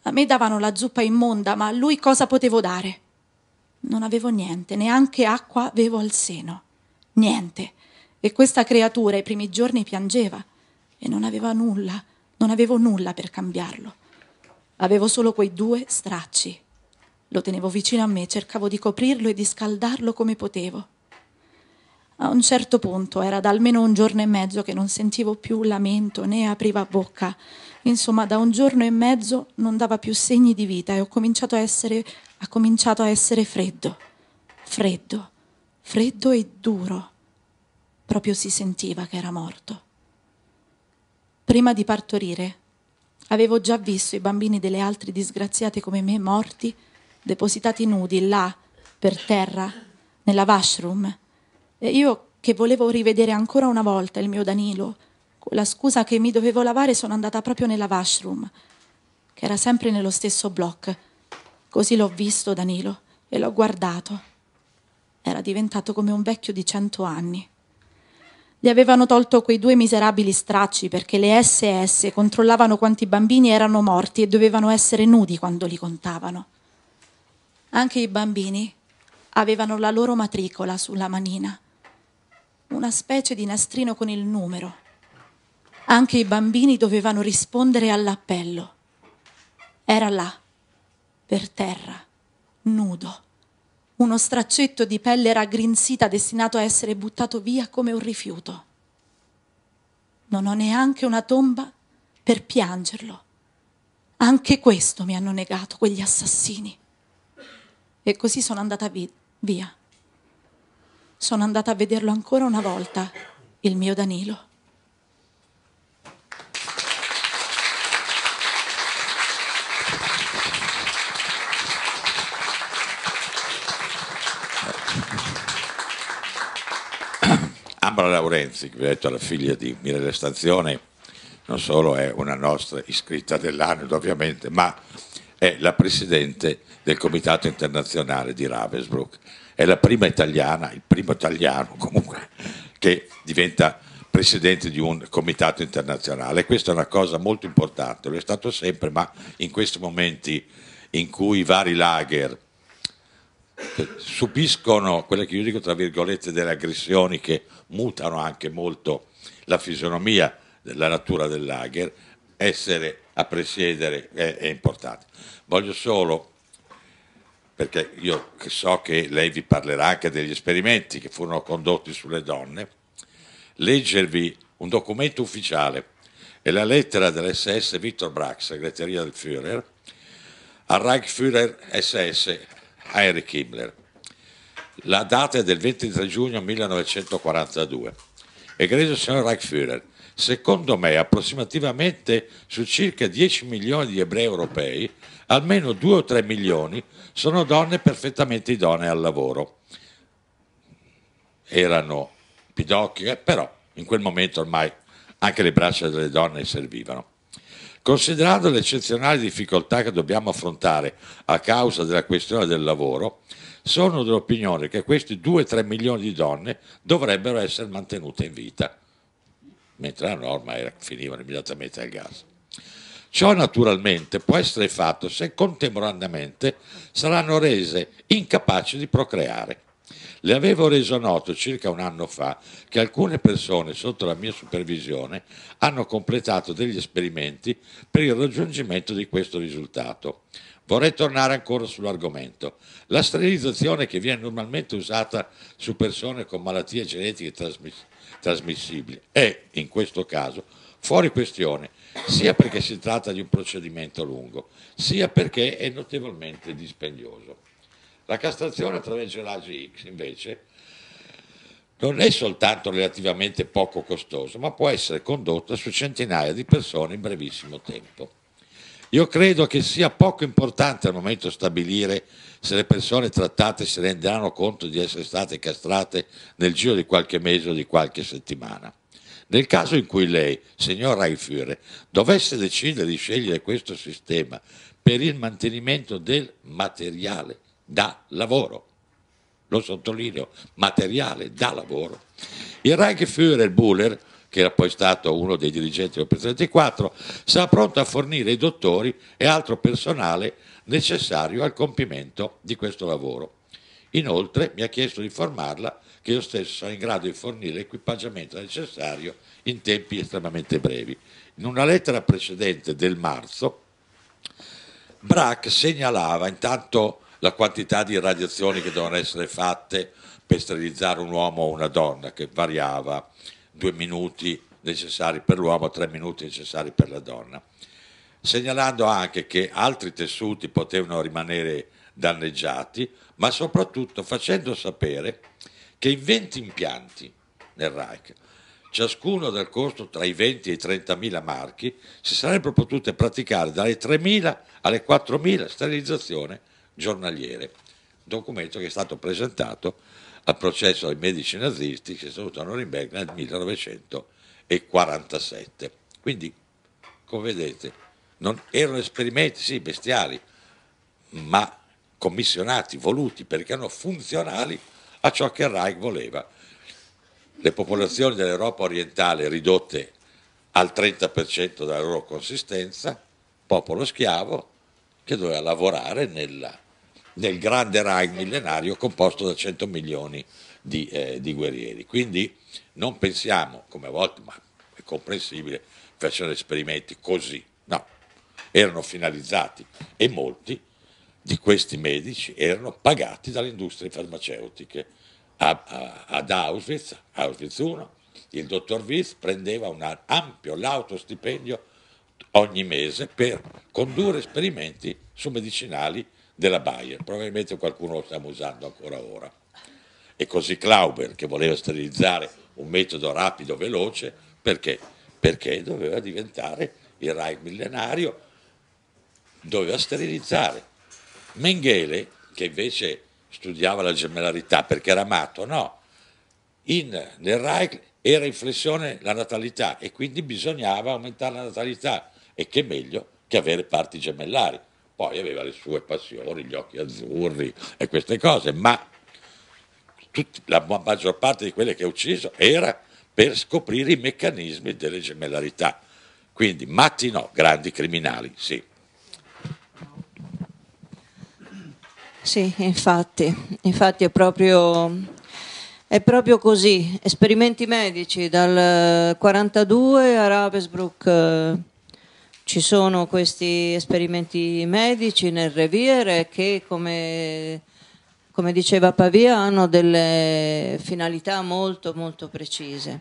S5: A me davano la zuppa immonda, ma a lui cosa potevo dare? Non avevo niente, neanche acqua avevo al seno. Niente. E questa creatura i primi giorni piangeva e non aveva nulla, non avevo nulla per cambiarlo. Avevo solo quei due stracci. Lo tenevo vicino a me, cercavo di coprirlo e di scaldarlo come potevo. A un certo punto era da almeno un giorno e mezzo che non sentivo più lamento né apriva bocca. Insomma, da un giorno e mezzo non dava più segni di vita e ho cominciato a essere, ha cominciato a essere freddo, freddo, freddo e duro. Proprio si sentiva che era morto. Prima di partorire avevo già visto i bambini delle altre disgraziate come me morti, depositati nudi là, per terra, nella washroom e io, che volevo rivedere ancora una volta il mio Danilo, con la scusa che mi dovevo lavare, sono andata proprio nella washroom, che era sempre nello stesso block. Così l'ho visto Danilo e l'ho guardato. Era diventato come un vecchio di cento anni. Gli avevano tolto quei due miserabili stracci perché le SS controllavano quanti bambini erano morti e dovevano essere nudi quando li contavano. Anche i bambini avevano la loro matricola sulla manina una specie di nastrino con il numero. Anche i bambini dovevano rispondere all'appello. Era là, per terra, nudo, uno straccetto di pelle raggrinzita destinato a essere buttato via come un rifiuto. Non ho neanche una tomba per piangerlo. Anche questo mi hanno negato quegli assassini. E così sono andata vi- via sono andata a vederlo ancora una volta, il mio Danilo.
S2: Ambra Laurenzi, che vi ho detto la figlia di Mirella Stazione, non solo è una nostra iscritta dell'ANED ovviamente, ma è la presidente del Comitato Internazionale di Ravensbrück è la prima italiana, il primo italiano comunque, che diventa presidente di un comitato internazionale. Questa è una cosa molto importante, lo è stato sempre, ma in questi momenti in cui i vari lager eh, subiscono quelle che io dico tra virgolette delle aggressioni che mutano anche molto la fisionomia, la natura del lager, essere a presiedere è, è importante. Voglio solo perché io che so che lei vi parlerà anche degli esperimenti che furono condotti sulle donne, leggervi un documento ufficiale e la lettera dell'SS Victor Brack, segreteria del Führer, al Reichsführer SS Heinrich Himmler. La data è del 23 giugno 1942. Egregio signor Reichsführer, secondo me approssimativamente su circa 10 milioni di ebrei europei, almeno 2 o 3 milioni sono donne perfettamente idonee al lavoro. Erano pidocchie, eh, però in quel momento ormai anche le braccia delle donne servivano. Considerando le eccezionali difficoltà che dobbiamo affrontare a causa della questione del lavoro, sono dell'opinione che questi 2-3 milioni di donne dovrebbero essere mantenute in vita mentre la norma era, finiva immediatamente al gas. Ciò naturalmente può essere fatto se contemporaneamente saranno rese incapaci di procreare. Le avevo reso noto circa un anno fa che alcune persone sotto la mia supervisione hanno completato degli esperimenti per il raggiungimento di questo risultato. Vorrei tornare ancora sull'argomento. La sterilizzazione che viene normalmente usata su persone con malattie genetiche trasmissibili trasmissibili. È in questo caso fuori questione, sia perché si tratta di un procedimento lungo, sia perché è notevolmente dispendioso. La castrazione attraverso l'AGI X invece non è soltanto relativamente poco costosa, ma può essere condotta su centinaia di persone in brevissimo tempo. Io credo che sia poco importante al momento stabilire se le persone trattate si renderanno conto di essere state castrate nel giro di qualche mese o di qualche settimana. Nel caso in cui lei, signor Reiführer, dovesse decidere di scegliere questo sistema per il mantenimento del materiale da lavoro, lo sottolineo, materiale da lavoro, il Reichführer Buller che era poi stato uno dei dirigenti dell'Operazione Presidente 4, sarà pronto a fornire i dottori e altro personale necessario al compimento di questo lavoro. Inoltre mi ha chiesto di informarla che io stesso sarò in grado di fornire l'equipaggiamento necessario in tempi estremamente brevi. In una lettera precedente del marzo, Brack segnalava intanto la quantità di radiazioni che dovevano essere fatte per sterilizzare un uomo o una donna, che variava due minuti necessari per l'uomo, tre minuti necessari per la donna. Segnalando anche che altri tessuti potevano rimanere danneggiati, ma soprattutto facendo sapere che in 20 impianti nel Reich, ciascuno del costo tra i 20 e i 30 mila marchi, si sarebbero potute praticare dalle 3.000 alle 4.000 sterilizzazioni giornaliere, documento che è stato presentato al processo ai medici nazisti che è stato a Norimberga nel 1947. Quindi, come vedete, non, erano esperimenti sì bestiali, ma commissionati, voluti, perché erano funzionali a ciò che Reich voleva. Le popolazioni dell'Europa orientale ridotte al 30% della loro consistenza, popolo schiavo che doveva lavorare nella nel grande Reich millenario composto da 100 milioni di, eh, di guerrieri. Quindi non pensiamo, come a volte, ma è comprensibile, facciano esperimenti così, no, erano finalizzati e molti di questi medici erano pagati dalle industrie farmaceutiche. A, a, ad Auschwitz, Auschwitz I, il dottor Wies prendeva un ampio, lauto stipendio ogni mese per condurre esperimenti su medicinali della Bayer, probabilmente qualcuno lo stiamo usando ancora ora. E così Clauber, che voleva sterilizzare un metodo rapido, veloce, perché? Perché doveva diventare il Reich millenario, doveva sterilizzare. Mengele, che invece studiava la gemellarità perché era matto, no, In, nel Reich era in flessione la natalità e quindi bisognava aumentare la natalità e che meglio che avere parti gemellari. Poi aveva le sue passioni, gli occhi azzurri e queste cose, ma tut- la maggior parte di quelle che ha ucciso era per scoprire i meccanismi delle gemellarità. Quindi matti no, grandi criminali sì.
S6: Sì, infatti, infatti è proprio, è proprio così. Esperimenti medici dal 1942 a Ravensbrück eh, ci sono questi esperimenti medici nel reviere che, come, come diceva Pavia, hanno delle finalità molto, molto precise.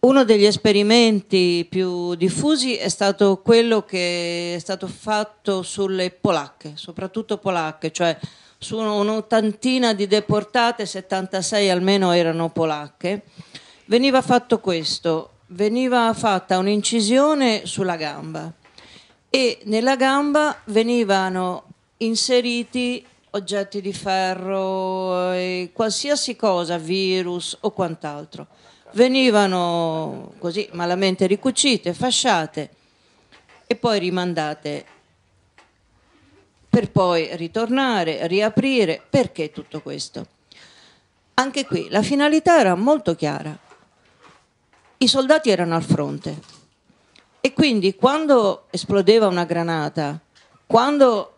S6: Uno degli esperimenti più diffusi è stato quello che è stato fatto sulle polacche, soprattutto polacche, cioè su un'ottantina di deportate, 76 almeno erano polacche. Veniva fatto questo, veniva fatta un'incisione sulla gamba e nella gamba venivano inseriti oggetti di ferro, eh, qualsiasi cosa, virus o quant'altro. Venivano così malamente ricucite, fasciate e poi rimandate per poi ritornare, riaprire. Perché tutto questo? Anche qui la finalità era molto chiara, i soldati erano al fronte e quindi quando esplodeva una granata, quando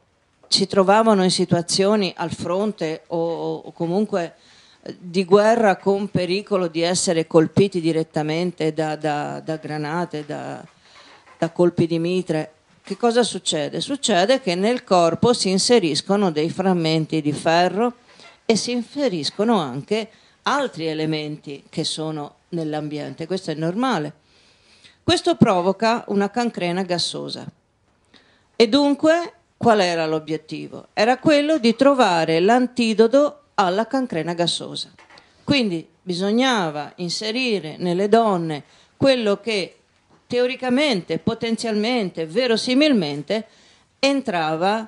S6: si trovavano in situazioni al fronte o, o comunque eh, di guerra con pericolo di essere colpiti direttamente da, da, da granate, da, da colpi di mitre, che cosa succede? Succede che nel corpo si inseriscono dei frammenti di ferro e si inseriscono anche altri elementi che sono nell'ambiente, questo è normale. Questo provoca una cancrena gassosa. E dunque qual era l'obiettivo? Era quello di trovare l'antidoto alla cancrena gassosa. Quindi bisognava inserire nelle donne quello che teoricamente, potenzialmente, verosimilmente entrava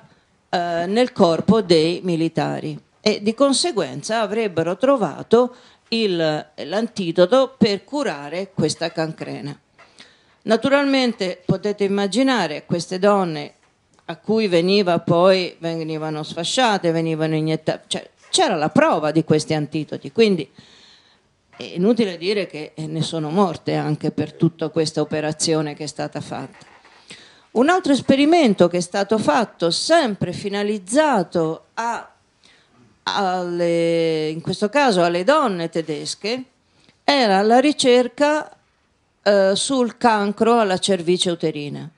S6: eh, nel corpo dei militari e di conseguenza avrebbero trovato l'antidoto per curare questa cancrena. Naturalmente potete immaginare queste donne a cui veniva poi venivano sfasciate, venivano iniettate, cioè, c'era la prova di questi antidoti, quindi è inutile dire che ne sono morte anche per tutta questa operazione che è stata fatta. Un altro esperimento che è stato fatto, sempre finalizzato a alle, in questo caso alle donne tedesche, era la ricerca eh, sul cancro alla cervice uterina.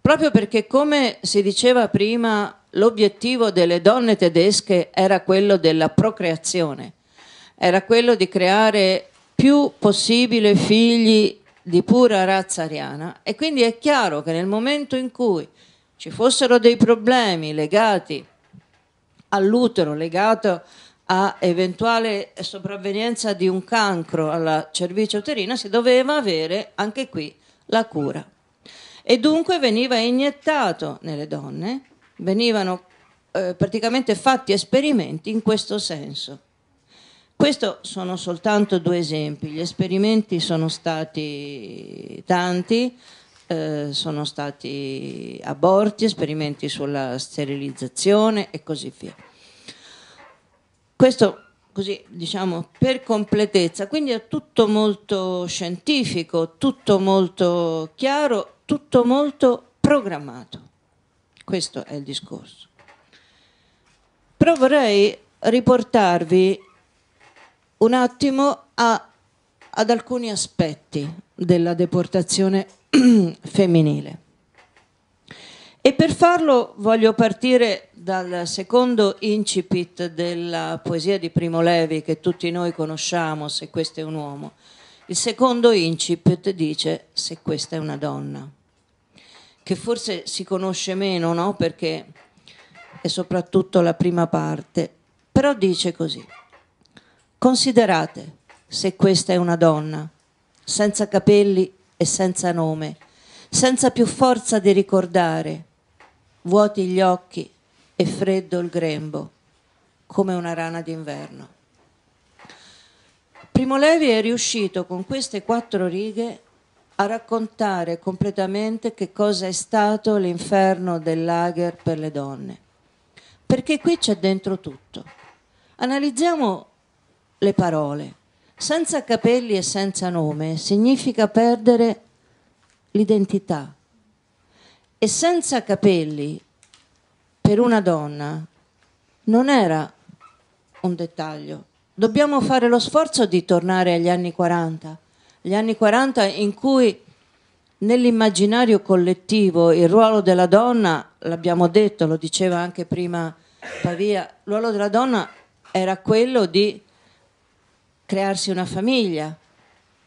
S6: Proprio perché, come si diceva prima, l'obiettivo delle donne tedesche era quello della procreazione, era quello di creare più possibile figli di pura razza ariana e quindi è chiaro che nel momento in cui ci fossero dei problemi legati a all'utero legato a eventuale sopravvenienza di un cancro alla cervice uterina, si doveva avere anche qui la cura. E dunque veniva iniettato nelle donne, venivano eh, praticamente fatti esperimenti in questo senso. Questo sono soltanto due esempi, gli esperimenti sono stati tanti, eh, sono stati aborti, esperimenti sulla sterilizzazione e così via. Questo così diciamo per completezza, quindi è tutto molto scientifico, tutto molto chiaro, tutto molto programmato. Questo è il discorso. Però vorrei riportarvi un attimo a, ad alcuni aspetti della deportazione femminile. E per farlo voglio partire dal secondo incipit della poesia di Primo Levi che tutti noi conosciamo, se questo è un uomo. Il secondo incipit dice se questa è una donna, che forse si conosce meno, no? Perché è soprattutto la prima parte, però dice così. Considerate se questa è una donna, senza capelli e senza nome, senza più forza di ricordare, vuoti gli occhi e freddo il grembo, come una rana d'inverno. Primo Levi è riuscito con queste quattro righe a raccontare completamente che cosa è stato l'inferno del lager per le donne, perché qui c'è dentro tutto. Analizziamo le parole senza capelli e senza nome significa perdere l'identità. E senza capelli, per una donna, non era un dettaglio. Dobbiamo fare lo sforzo di tornare agli anni 40, gli anni 40 in cui nell'immaginario collettivo il ruolo della donna, l'abbiamo detto, lo diceva anche prima Pavia, il ruolo della donna era quello di crearsi una famiglia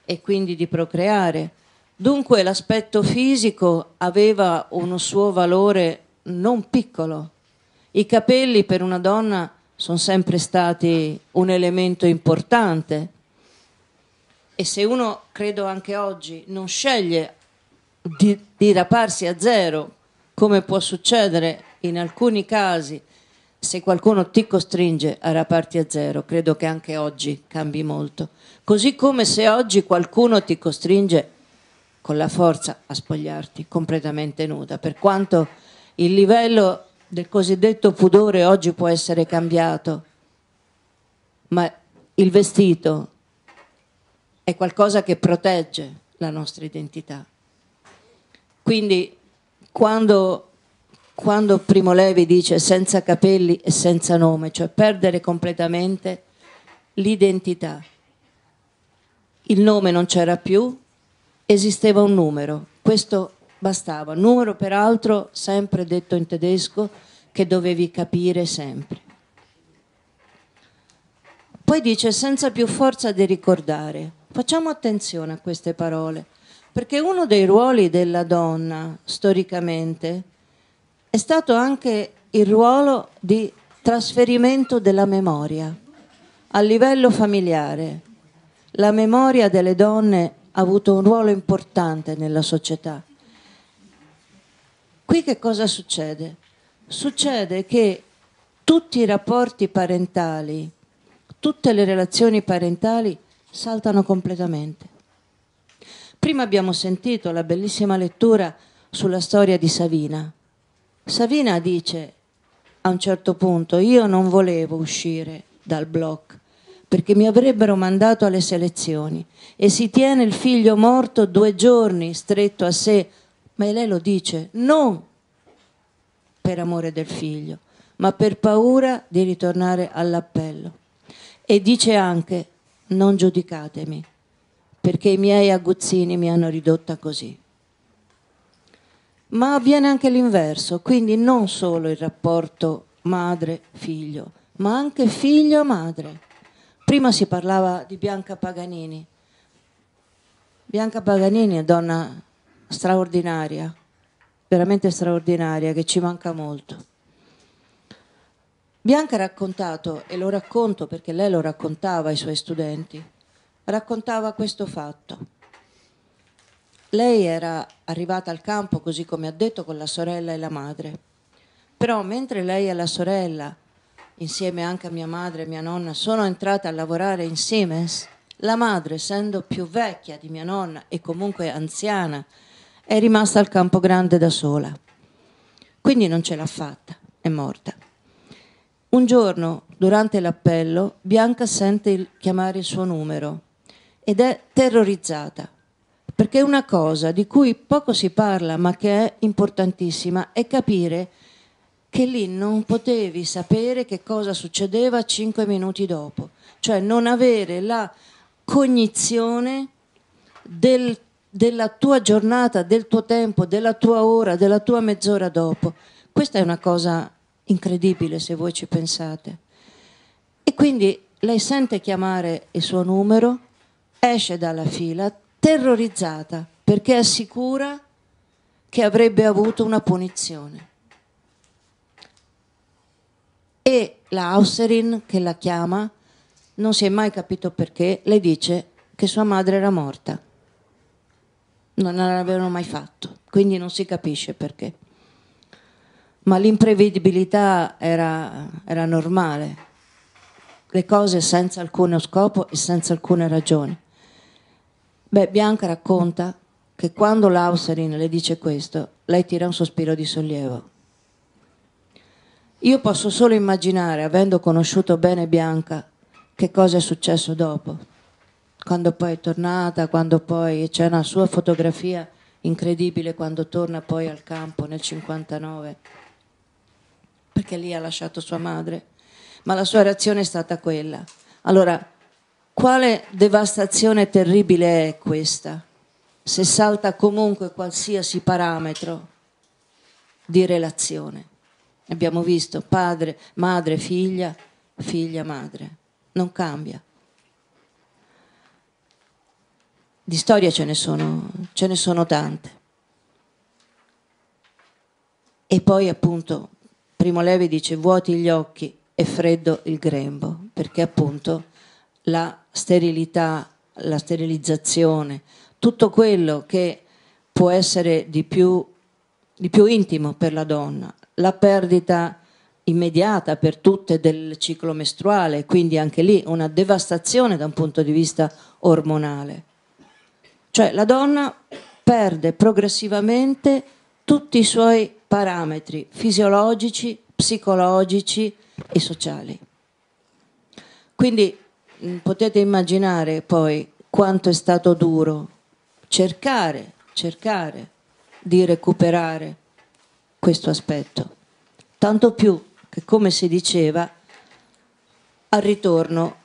S6: e quindi di procreare. Dunque l'aspetto fisico aveva uno suo valore non piccolo. I capelli per una donna sono sempre stati un elemento importante e se uno, credo anche oggi, non sceglie di, di raparsi a zero, come può succedere in alcuni casi se qualcuno ti costringe a raparti a zero, credo che anche oggi cambi molto. Così come se oggi qualcuno ti costringe con la forza a spogliarti completamente nuda, per quanto il livello del cosiddetto pudore oggi può essere cambiato, ma il vestito è qualcosa che protegge la nostra identità. Quindi quando quando Primo Levi dice senza capelli e senza nome, cioè perdere completamente l'identità. Il nome non c'era più, esisteva un numero, questo bastava, numero peraltro sempre detto in tedesco che dovevi capire sempre. Poi dice senza più forza di ricordare. Facciamo attenzione a queste parole, perché uno dei ruoli della donna storicamente è è stato anche il ruolo di trasferimento della memoria a livello familiare. La memoria delle donne ha avuto un ruolo importante nella società. Qui che cosa succede? Succede che tutti i rapporti parentali, tutte le relazioni parentali saltano completamente. Prima abbiamo sentito la bellissima lettura sulla storia di Savina. Savina dice a un certo punto io non volevo uscire dal blocco perché mi avrebbero mandato alle selezioni e si tiene il figlio morto due giorni stretto a sé, ma lei lo dice non per amore del figlio, ma per paura di ritornare all'appello. E dice anche non giudicatemi, perché i miei aguzzini mi hanno ridotta così ma avviene anche l'inverso, quindi non solo il rapporto madre-figlio, ma anche figlio-madre. Prima si parlava di Bianca Paganini. Bianca Paganini è donna straordinaria, veramente straordinaria, che ci manca molto. Bianca ha raccontato, e lo racconto perché lei lo raccontava ai suoi studenti, raccontava questo fatto lei era arrivata al campo, così come ha detto, con la sorella e la madre. Però mentre lei e la sorella, insieme anche a mia madre e mia nonna, sono entrate a lavorare in Siemens, la madre, essendo più vecchia di mia nonna e comunque anziana, è rimasta al campo grande da sola. Quindi non ce l'ha fatta, è morta. Un giorno, durante l'appello, Bianca sente il, chiamare il suo numero ed è terrorizzata perché una cosa di cui poco si parla ma che è importantissima è capire che lì non potevi sapere che cosa succedeva cinque minuti dopo, cioè non avere la cognizione del, della tua giornata, del tuo tempo, della tua ora, della tua mezz'ora dopo. Questa è una cosa incredibile se voi ci pensate. E quindi lei sente chiamare il suo numero, esce dalla fila, terrorizzata perché è sicura che avrebbe avuto una punizione. E la Austerin, che la chiama, non si è mai capito perché, le dice che sua madre era morta. Non l'avevano mai fatto, quindi non si capisce perché. Ma l'imprevedibilità era, era normale, le cose senza alcuno scopo e senza alcuna ragione. Beh, Bianca racconta che quando Lauserin le dice questo, lei tira un sospiro di sollievo. Io posso solo immaginare, avendo conosciuto bene Bianca, che cosa è successo dopo, quando poi è tornata, quando poi c'è una sua fotografia incredibile quando torna poi al campo nel 59, perché lì ha lasciato sua madre, ma la sua reazione è stata quella. Allora, quale devastazione terribile è questa, se salta comunque qualsiasi parametro di relazione? Abbiamo visto padre, madre, figlia, figlia, madre. Non cambia. Di storia ce ne sono, ce ne sono tante. E poi appunto Primo Levi dice vuoti gli occhi e freddo il grembo, perché appunto la sterilità, la sterilizzazione, tutto quello che può essere di più, di più intimo per la donna, la perdita immediata per tutte del ciclo mestruale, quindi anche lì una devastazione da un punto di vista ormonale. Cioè la donna perde progressivamente tutti i suoi parametri fisiologici, psicologici e sociali. Quindi Mm, potete immaginare poi quanto è stato duro cercare, cercare di recuperare questo aspetto. Tanto più che, come si diceva, al ritorno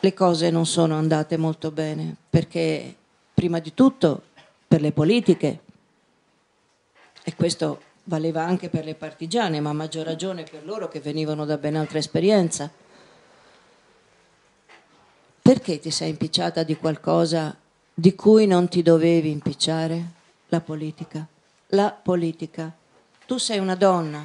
S6: le cose non sono andate molto bene, perché prima di tutto per le politiche, e questo valeva anche per le partigiane, ma a maggior ragione per loro che venivano da ben altra esperienza perché ti sei impicciata di qualcosa di cui non ti dovevi impicciare? La politica. La politica. Tu sei una donna.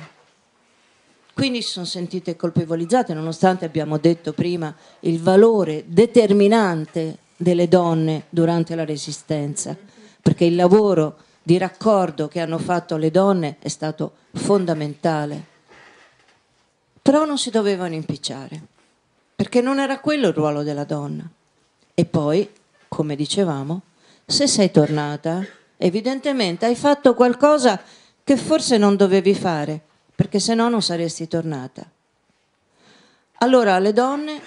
S6: Quindi si sono sentite colpevolizzate, nonostante abbiamo detto prima il valore determinante delle donne durante la resistenza, perché il lavoro di raccordo che hanno fatto le donne è stato fondamentale. Però non si dovevano impicciare perché non era quello il ruolo della donna. E poi, come dicevamo, se sei tornata, evidentemente hai fatto qualcosa che forse non dovevi fare, perché se no non saresti tornata. Allora le donne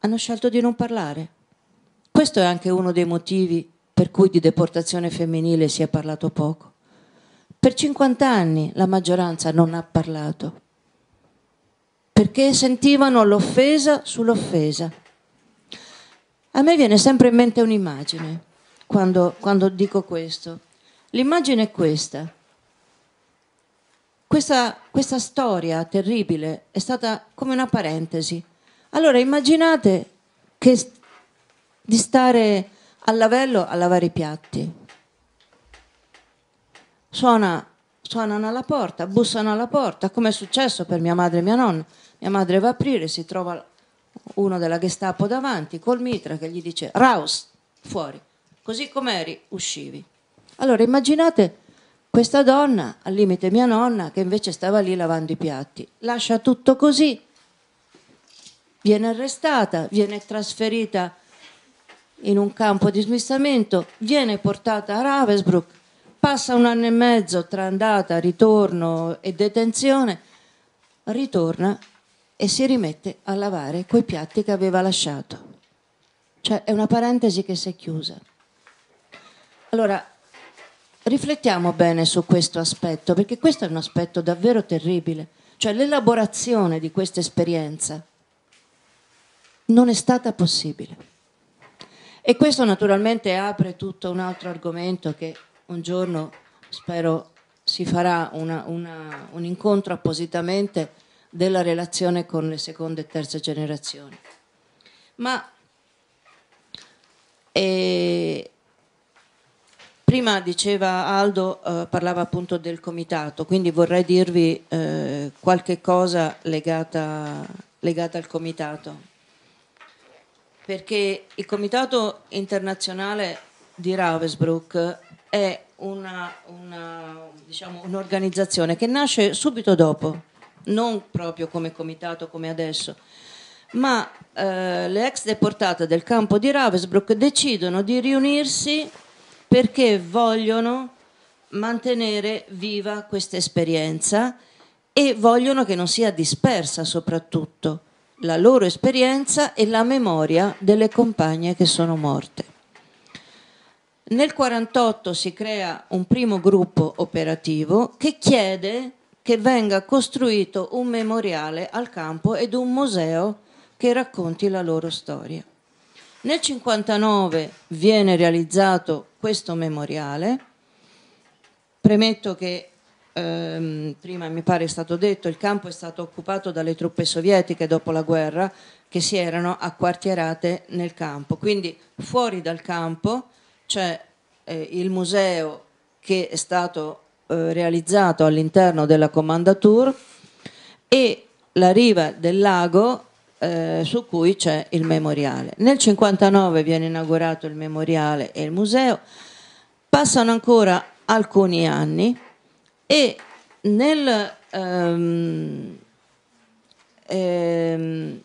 S6: hanno scelto di non parlare. Questo è anche uno dei motivi per cui di deportazione femminile si è parlato poco. Per 50 anni la maggioranza non ha parlato perché sentivano l'offesa sull'offesa. A me viene sempre in mente un'immagine quando, quando dico questo. L'immagine è questa. Questa, questa, storia terribile è stata come una parentesi. Allora immaginate che, di stare al lavello a lavare i piatti. Suona suonano alla porta, bussano alla porta, come è successo per mia madre e mia nonna. Mia madre va a aprire, si trova uno della Gestapo davanti col mitra che gli dice Raus, fuori, così com'eri uscivi. Allora immaginate questa donna, al limite mia nonna, che invece stava lì lavando i piatti, lascia tutto così, viene arrestata, viene trasferita in un campo di smistamento, viene portata a Ravensbrück, passa un anno e mezzo tra andata, ritorno e detenzione, ritorna e si rimette a lavare quei piatti che aveva lasciato. Cioè è una parentesi che si è chiusa. Allora, riflettiamo bene su questo aspetto, perché questo è un aspetto davvero terribile. Cioè l'elaborazione di questa esperienza non è stata possibile. E questo naturalmente apre tutto un altro argomento che un giorno spero si farà una, una, un incontro appositamente della relazione con le seconde e terze generazioni. Ma eh, prima diceva Aldo, eh, parlava appunto del comitato, quindi vorrei dirvi eh, qualche cosa legata, legata al comitato. Perché il comitato internazionale di Ravensbrück è una, una, diciamo, un'organizzazione che nasce subito dopo, non proprio come comitato come adesso, ma eh, le ex deportate del campo di Ravensbrück decidono di riunirsi perché vogliono mantenere viva questa esperienza e vogliono che non sia dispersa soprattutto la loro esperienza e la memoria delle compagne che sono morte. Nel 1948 si crea un primo gruppo operativo che chiede che venga costruito un memoriale al campo ed un museo che racconti la loro storia. Nel 1959 viene realizzato questo memoriale. Premetto che ehm, prima mi pare è stato detto il campo è stato occupato dalle truppe sovietiche dopo la guerra che si erano acquartierate nel campo, quindi fuori dal campo c'è eh, il museo che è stato eh, realizzato all'interno della Comandatur e la riva del lago eh, su cui c'è il memoriale. Nel 1959 viene inaugurato il memoriale e il museo, passano ancora alcuni anni e nel... Ehm, ehm,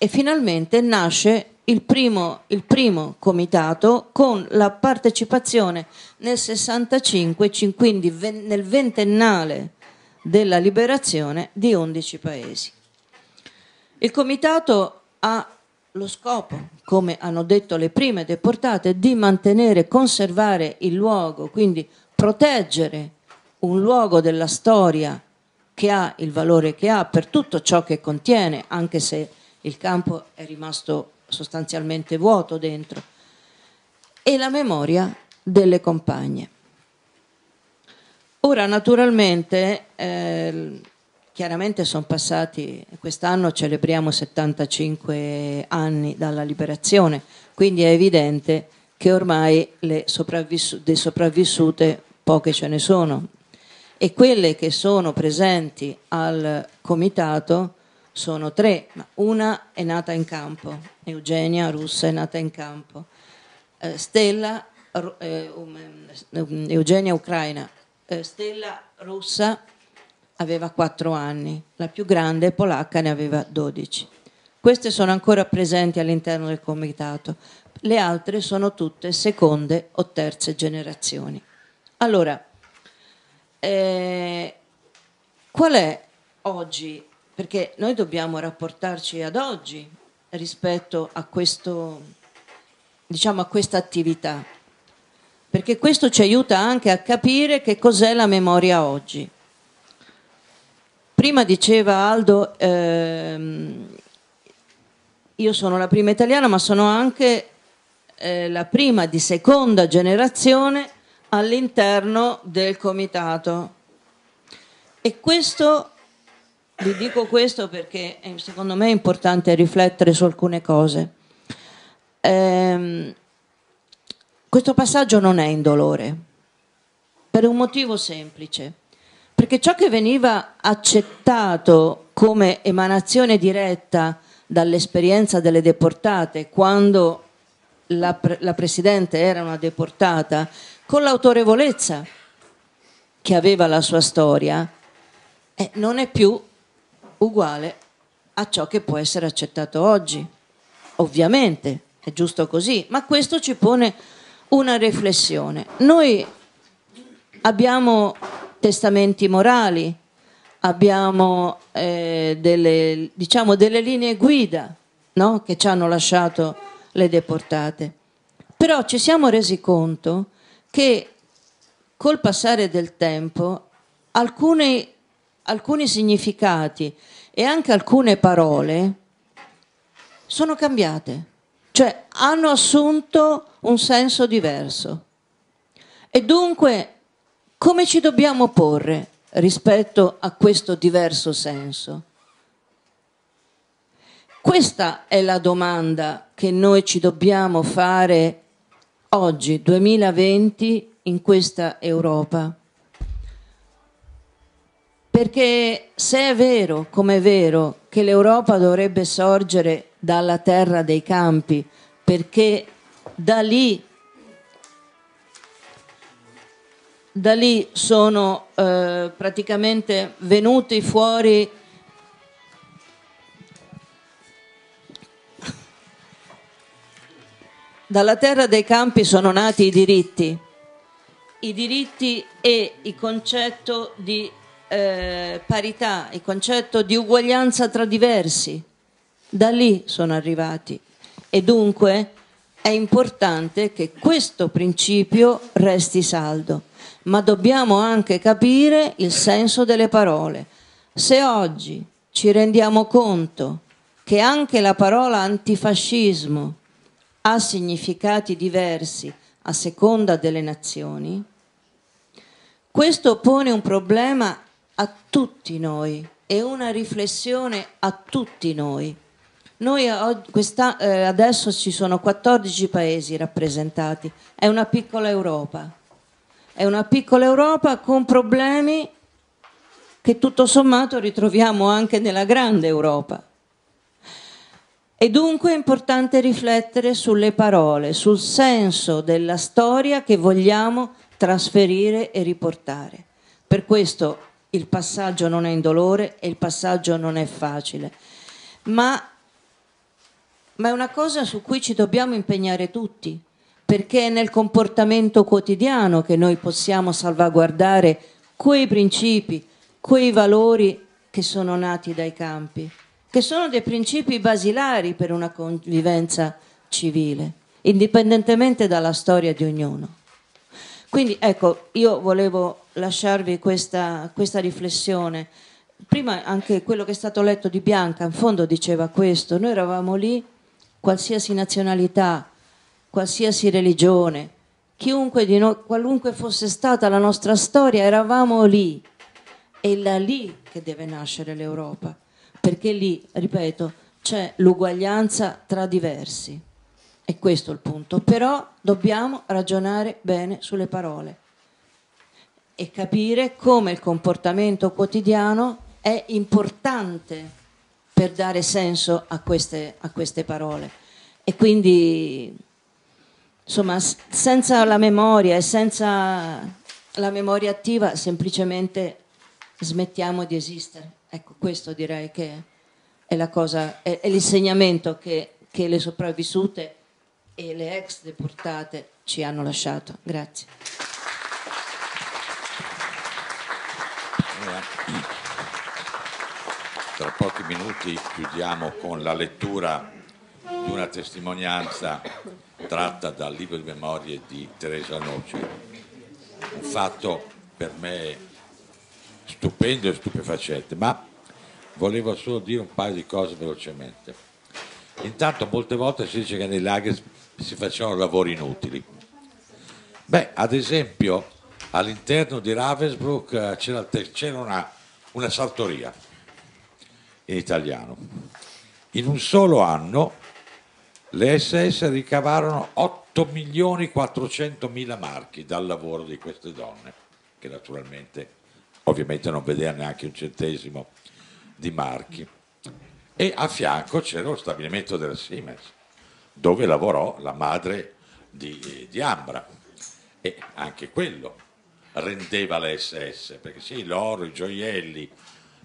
S6: e finalmente nasce il primo, il primo, comitato con la partecipazione nel 65, quindi nel ventennale della liberazione di 11 paesi. Il comitato ha lo scopo, come hanno detto le prime deportate, di mantenere, conservare il luogo, quindi proteggere un luogo della storia che ha il valore che ha per tutto ciò che contiene, anche se il campo è rimasto sostanzialmente vuoto dentro, e la memoria delle compagne. Ora naturalmente, eh, chiaramente sono passati, quest'anno celebriamo 75 anni dalla liberazione, quindi è evidente che ormai le sopravvissute, sopravvissute poche ce ne sono e quelle che sono presenti al comitato sono tre, ma una è nata in campo, Eugenia Russa è nata in campo, eh, Stella, eh, um, eh, Eugenia Ucraina, eh, Stella Russa aveva quattro anni, la più grande polacca ne aveva dodici. Queste sono ancora presenti all'interno del comitato, le altre sono tutte seconde o terze generazioni. Allora, eh, qual è oggi perché noi dobbiamo rapportarci ad oggi rispetto a, questo, diciamo, a questa attività, perché questo ci aiuta anche a capire che cos'è la memoria oggi. Prima diceva Aldo, ehm, io sono la prima italiana, ma sono anche eh, la prima di seconda generazione all'interno del comitato. E questo vi dico questo perché eh, secondo me è importante riflettere su alcune cose. Ehm, questo passaggio non è indolore, per un motivo semplice, perché ciò che veniva accettato come emanazione diretta dall'esperienza delle deportate, quando la, pre- la Presidente era una deportata, con l'autorevolezza che aveva la sua storia, eh, non è più uguale a ciò che può essere accettato oggi. Ovviamente è giusto così, ma questo ci pone una riflessione. Noi abbiamo testamenti morali, abbiamo eh, delle, diciamo, delle, linee guida no? che ci hanno lasciato le deportate. Però ci siamo resi conto che col passare del tempo alcuni alcuni significati e anche alcune parole sono cambiate, cioè hanno assunto un senso diverso. E dunque, come ci dobbiamo porre rispetto a questo diverso senso? Questa è la domanda che noi ci dobbiamo fare oggi, 2020, in questa Europa. Perché se è vero, come è vero, che l'Europa dovrebbe sorgere dalla terra dei campi, perché da lì, da lì sono eh, praticamente venuti fuori dalla terra dei campi sono nati i diritti, i diritti e il concetto di eh, parità, il concetto di uguaglianza tra diversi, da lì sono arrivati e dunque è importante che questo principio resti saldo, ma dobbiamo anche capire il senso delle parole. Se oggi ci rendiamo conto che anche la parola antifascismo ha significati diversi a seconda delle nazioni, questo pone un problema a tutti noi, è una riflessione a tutti noi. Noi eh, adesso ci sono 14 paesi rappresentati, è una piccola Europa, è una piccola Europa con problemi che tutto sommato ritroviamo anche nella grande Europa. E dunque è importante riflettere sulle parole, sul senso della storia che vogliamo trasferire e riportare. Per questo il passaggio non è indolore e il passaggio non è facile, ma, ma è una cosa su cui ci dobbiamo impegnare tutti, perché è nel comportamento quotidiano che noi possiamo salvaguardare quei principi, quei valori che sono nati dai campi, che sono dei principi basilari per una convivenza civile, indipendentemente dalla storia di ognuno. Quindi ecco, io volevo lasciarvi questa, questa riflessione. Prima anche quello che è stato letto di Bianca, in fondo diceva questo, noi eravamo lì, qualsiasi nazionalità, qualsiasi religione, chiunque di noi, qualunque fosse stata la nostra storia, eravamo lì. È da lì che deve nascere l'Europa, perché lì, ripeto, c'è l'uguaglianza tra diversi. E questo è il punto. Però dobbiamo ragionare bene sulle parole e capire come il comportamento quotidiano è importante per dare senso a queste, a queste parole. E quindi, insomma, senza la memoria e senza la memoria attiva, semplicemente smettiamo di esistere. Ecco, questo direi che è, la cosa, è, è l'insegnamento che, che le sopravvissute e le ex deportate ci hanno lasciato. Grazie.
S2: Allora, tra pochi minuti chiudiamo con la lettura di una testimonianza tratta dal libro di memorie di Teresa Noce. Un fatto per me stupendo e stupefacente, ma volevo solo dire un paio di cose velocemente. Intanto molte volte si dice che nei laghi si facevano lavori inutili. Beh, ad esempio all'interno di Ravensbrück eh, c'era, c'era una, una sartoria in italiano. In un solo anno le SS ricavarono 8 milioni 400 mila marchi dal lavoro di queste donne, che naturalmente ovviamente non vedeva neanche un centesimo di marchi. E a fianco c'era lo stabilimento della Siemens, dove lavorò la madre di, di Ambra. E anche quello rendeva le SS, perché sì, l'oro, i gioielli,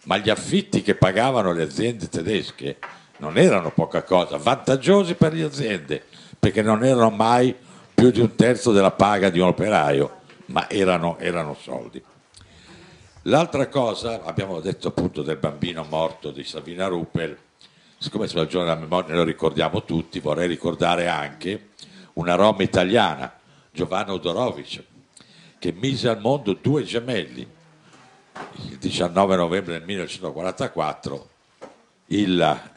S2: ma gli affitti che pagavano le aziende tedesche non erano poca cosa, vantaggiosi per le aziende, perché non erano mai più di un terzo della paga di un operaio, ma erano, erano soldi. L'altra cosa, abbiamo detto appunto del bambino morto di Sabina Ruppel, siccome sulla giorno della memoria lo ricordiamo tutti, vorrei ricordare anche una Roma italiana, Giovanna Odorovic, che mise al mondo due gemelli. Il 19 novembre del 1944 il,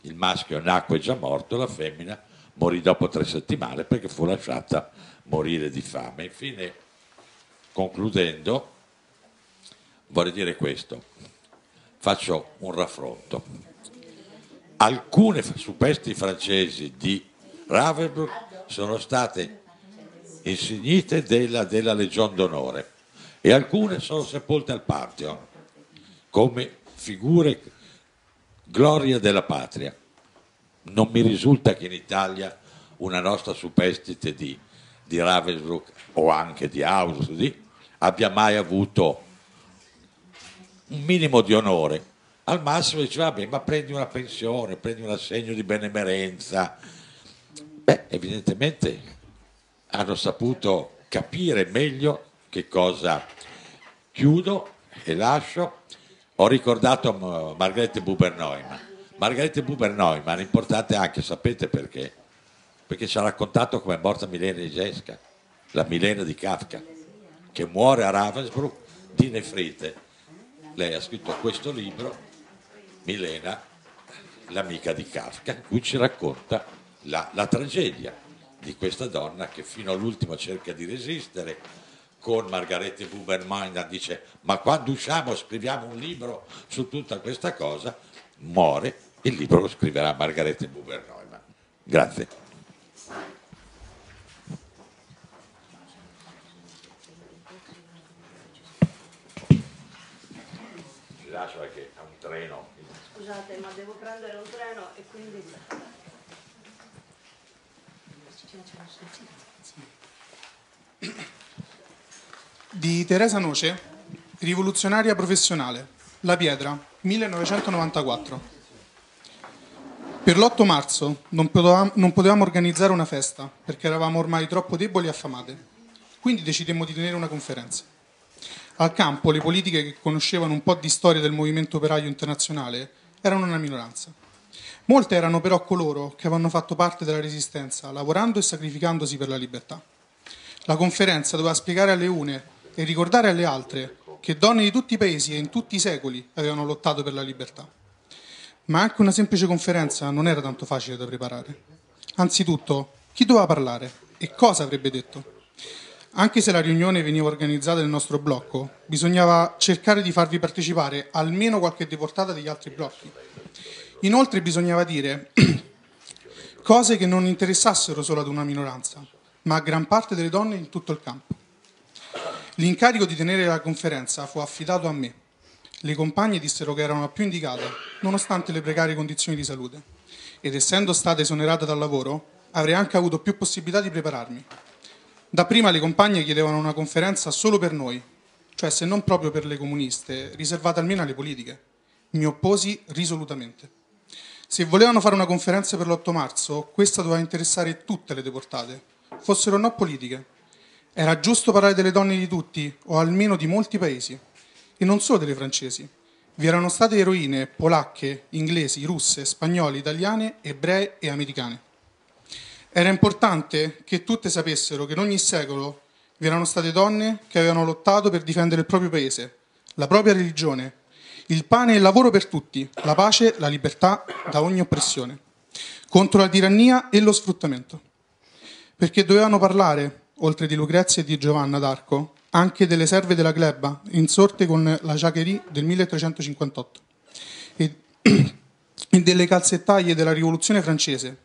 S2: il maschio nacque già morto, la femmina morì dopo tre settimane perché fu lasciata morire di fame. Infine, concludendo, vorrei dire questo, faccio un raffronto. Alcune su questi francesi di Ravensbrück sono state insignite della, della Legion d'Onore e alcune sono sepolte al Partio come figure gloria della patria. Non mi risulta che in Italia una nostra superstite di, di Ravensbrück o anche di Auschwitz abbia mai avuto un minimo di onore. Al massimo diceva, vabbè, ma prendi una pensione, prendi un assegno di benemerenza. Beh, evidentemente hanno saputo capire meglio che cosa chiudo e lascio. Ho ricordato Margherita Buber-Neumann. Margherita Buber-Neumann è importante anche, sapete perché? Perché ci ha raccontato come è morta Milena Igesca, la Milena di Kafka, che muore a Ravensbrück di nefrite. Lei ha scritto questo libro, Milena, l'amica di Kafka, in cui ci racconta la, la tragedia di questa donna che fino all'ultimo cerca di resistere con Margarete Bubermagna dice ma quando usciamo scriviamo un libro su tutta questa cosa muore il libro lo scriverà Margarete Buber Neumann grazie ci lascio perché ha un treno
S6: scusate ma devo prendere un treno e quindi
S7: di Teresa Noce, rivoluzionaria professionale, La Pietra, 1994. Per l'8 marzo non potevamo, non potevamo organizzare una festa perché eravamo ormai troppo deboli e affamate, quindi decidemmo di tenere una conferenza. Al campo le politiche che conoscevano un po' di storia del movimento operaio internazionale erano una minoranza. Molte erano però coloro che avevano fatto parte della resistenza, lavorando e sacrificandosi per la libertà. La conferenza doveva spiegare alle une e ricordare alle altre che donne di tutti i paesi e in tutti i secoli avevano lottato per la libertà. Ma anche una semplice conferenza non era tanto facile da preparare. Anzitutto, chi doveva parlare e cosa avrebbe detto? Anche se la riunione veniva organizzata nel nostro blocco, bisognava cercare di farvi partecipare almeno qualche deportata degli altri blocchi. Inoltre bisognava dire cose che non interessassero solo ad una minoranza, ma a gran parte delle donne in tutto il campo. L'incarico di tenere la conferenza fu affidato a me. Le compagne dissero che erano la più indicata, nonostante le precarie condizioni di salute, ed essendo stata esonerata dal lavoro, avrei anche avuto più possibilità di prepararmi. Dapprima le compagne chiedevano una conferenza solo per noi, cioè se non proprio per le comuniste, riservata almeno alle politiche. Mi opposi risolutamente. Se volevano fare una conferenza per l'8 marzo, questa doveva interessare tutte le deportate, fossero no politiche. Era giusto parlare delle donne di tutti, o almeno di molti paesi, e non solo delle francesi. Vi erano state eroine polacche, inglesi, russe, spagnole, italiane, ebree e americane. Era importante che tutte sapessero che in ogni secolo vi erano state donne che avevano lottato per difendere il proprio paese, la propria religione, il pane e il lavoro per tutti, la pace, la libertà da ogni oppressione, contro la tirannia e lo sfruttamento. Perché dovevano parlare, oltre di Lucrezia e di Giovanna d'Arco, anche delle serve della gleba, insorte con la Jacquerie del 1358, e, e delle calzettaglie della rivoluzione francese,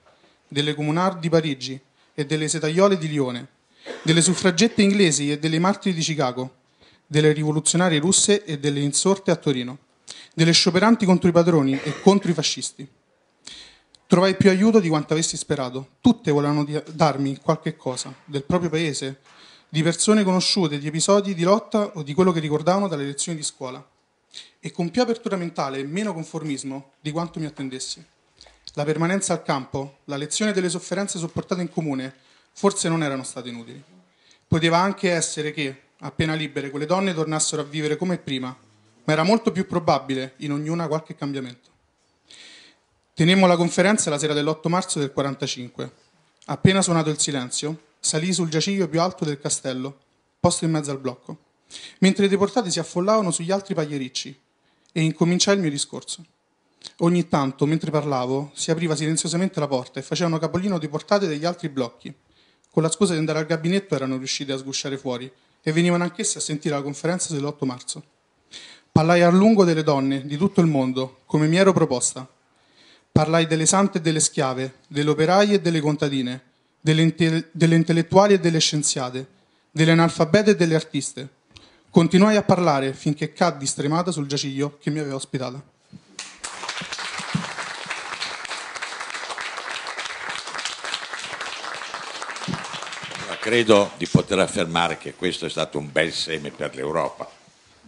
S7: delle comunard di Parigi e delle setaiole di Lione, delle suffragette inglesi e delle martiri di Chicago, delle rivoluzionarie russe e delle insorte a Torino delle scioperanti contro i padroni e contro i fascisti. Trovai più aiuto di quanto avessi sperato. Tutte volevano darmi qualche cosa del proprio paese, di persone conosciute, di episodi di lotta o di quello che ricordavano dalle lezioni di scuola. E con più apertura mentale e meno conformismo di quanto mi attendessi. La permanenza al campo, la lezione delle sofferenze sopportate in comune, forse non erano state inutili. Poteva anche essere che, appena libere, quelle donne tornassero a vivere come prima ma era molto più probabile in ognuna qualche cambiamento. Tenemmo la conferenza la sera dell'8 marzo del 45. Appena suonato il silenzio, salì sul giaciglio più alto del castello, posto in mezzo al blocco, mentre i deportati si affollavano sugli altri pagliericci e incominciai il mio discorso. Ogni tanto, mentre parlavo, si apriva silenziosamente la porta e facevano capolino deportate degli altri blocchi. Con la scusa di andare al gabinetto erano riusciti a sgusciare fuori e venivano anch'essi a sentire la conferenza dell'8 marzo. Parlai a lungo delle donne di tutto il mondo, come mi ero proposta. Parlai delle sante e delle schiave, delle operaie e delle contadine, delle, inte- delle intellettuali e delle scienziate, delle analfabete e delle artiste. Continuai a parlare finché caddi stremata sul giaciglio che mi aveva ospitata.
S2: credo di poter affermare che questo è stato un bel seme per l'Europa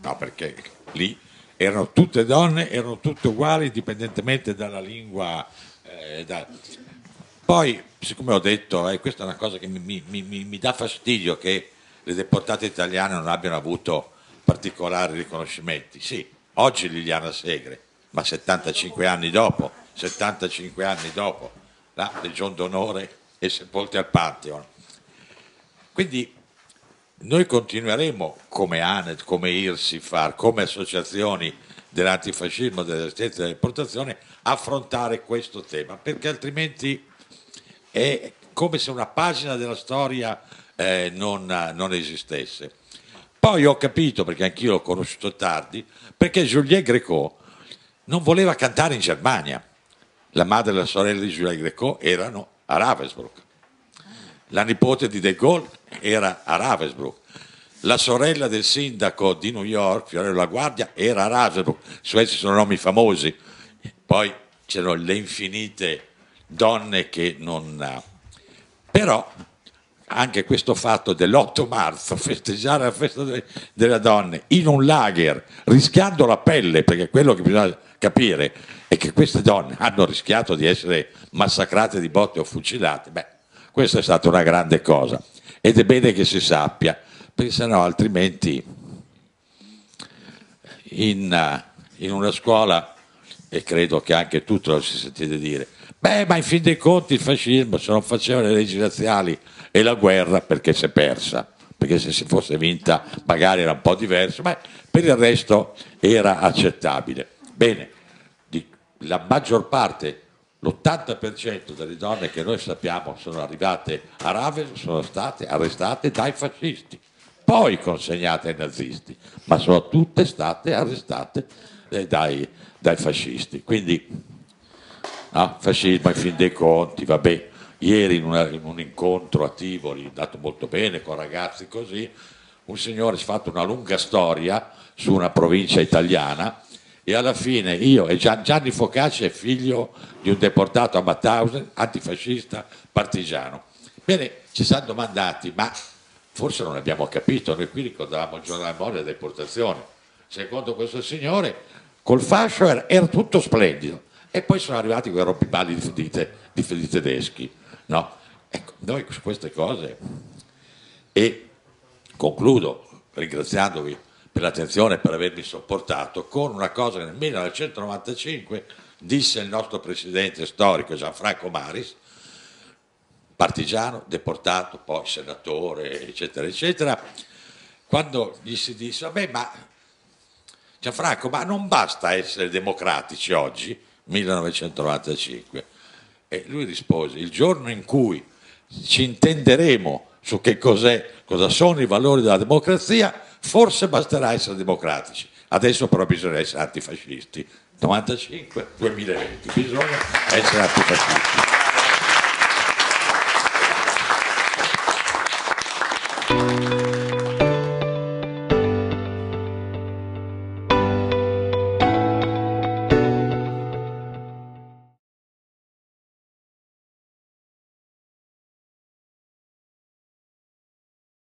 S2: no perché lì erano tutte donne, erano tutte uguali indipendentemente dalla lingua. Eh, da... Poi, siccome ho detto, eh, questa è una cosa che mi, mi, mi, mi, dà fastidio che le deportate italiane non abbiano avuto particolari riconoscimenti. Sì, oggi Liliana Segre, ma 75 anni dopo, 75 anni dopo, la Legion d'Onore e sepolte al Pantheon. Quindi noi continueremo come ANET, come IRSIFAR, come associazioni dell'antifascismo, della resistenza e dell'importazione, a affrontare questo tema, perché altrimenti è come se una pagina della storia eh, non, non esistesse. Poi ho capito, perché anch'io l'ho conosciuto tardi, perché Juliette Greco non voleva cantare in Germania. La madre e la sorella di Juliette Greco erano a Ravensbrück. La nipote di De Gaulle era a Ravensbrück. La sorella del sindaco di New York, Fiorello La Guardia, era a Ravensbrück. Su essi sono nomi famosi. Poi c'erano le infinite donne che non... Eh, però anche questo fatto dell'8 marzo, festeggiare la festa de- delle donne in un lager, rischiando la pelle, perché quello che bisogna capire è che queste donne hanno rischiato di essere massacrate di botte o fucilate, beh, questa è stata una grande cosa ed è bene che si sappia, perché altrimenti in, eh, in una scuola, e credo che anche tu lo si sentite dire, beh ma in fin dei conti il fascismo se non faceva le leggi razziali e la guerra perché si è persa, perché se si fosse vinta magari era un po' diverso, ma per il resto era accettabile. Bene, la maggior parte l'80% delle donne che noi sappiamo sono arrivate a Raven sono state arrestate dai fascisti, poi consegnate ai nazisti, ma sono tutte state arrestate eh, dai, dai fascisti. Quindi, ah, fascismo in fin dei conti, vabbè. Ieri in, una, in un incontro a Tivoli, dato molto bene con ragazzi così, un signore si è fatto una lunga storia su una provincia italiana e alla fine io e Gianni Focacci è figlio di un deportato a Mauthausen, antifascista, partigiano. Bene, ci siamo domandati, ma forse non abbiamo capito, noi qui ricordavamo il giorno della memoria delle deportazione. Secondo questo signore, col fascio era, era, tutto splendido. E poi sono arrivati quei rompiballi di, di, di, di tedeschi. No? Ecco, noi su queste cose. E concludo ringraziandovi per l'attenzione e per avermi sopportato, con una cosa che nel 1995 disse il nostro presidente storico Gianfranco Maris, partigiano, deportato, poi senatore, eccetera, eccetera, quando gli si disse, vabbè, ma Gianfranco, ma non basta essere democratici oggi, 1995. E lui rispose, il giorno in cui ci intenderemo su che cos'è, cosa sono i valori della democrazia, Forse basterà essere democratici, adesso però bisogna essere antifascisti. 95-2020, bisogna essere antifascisti.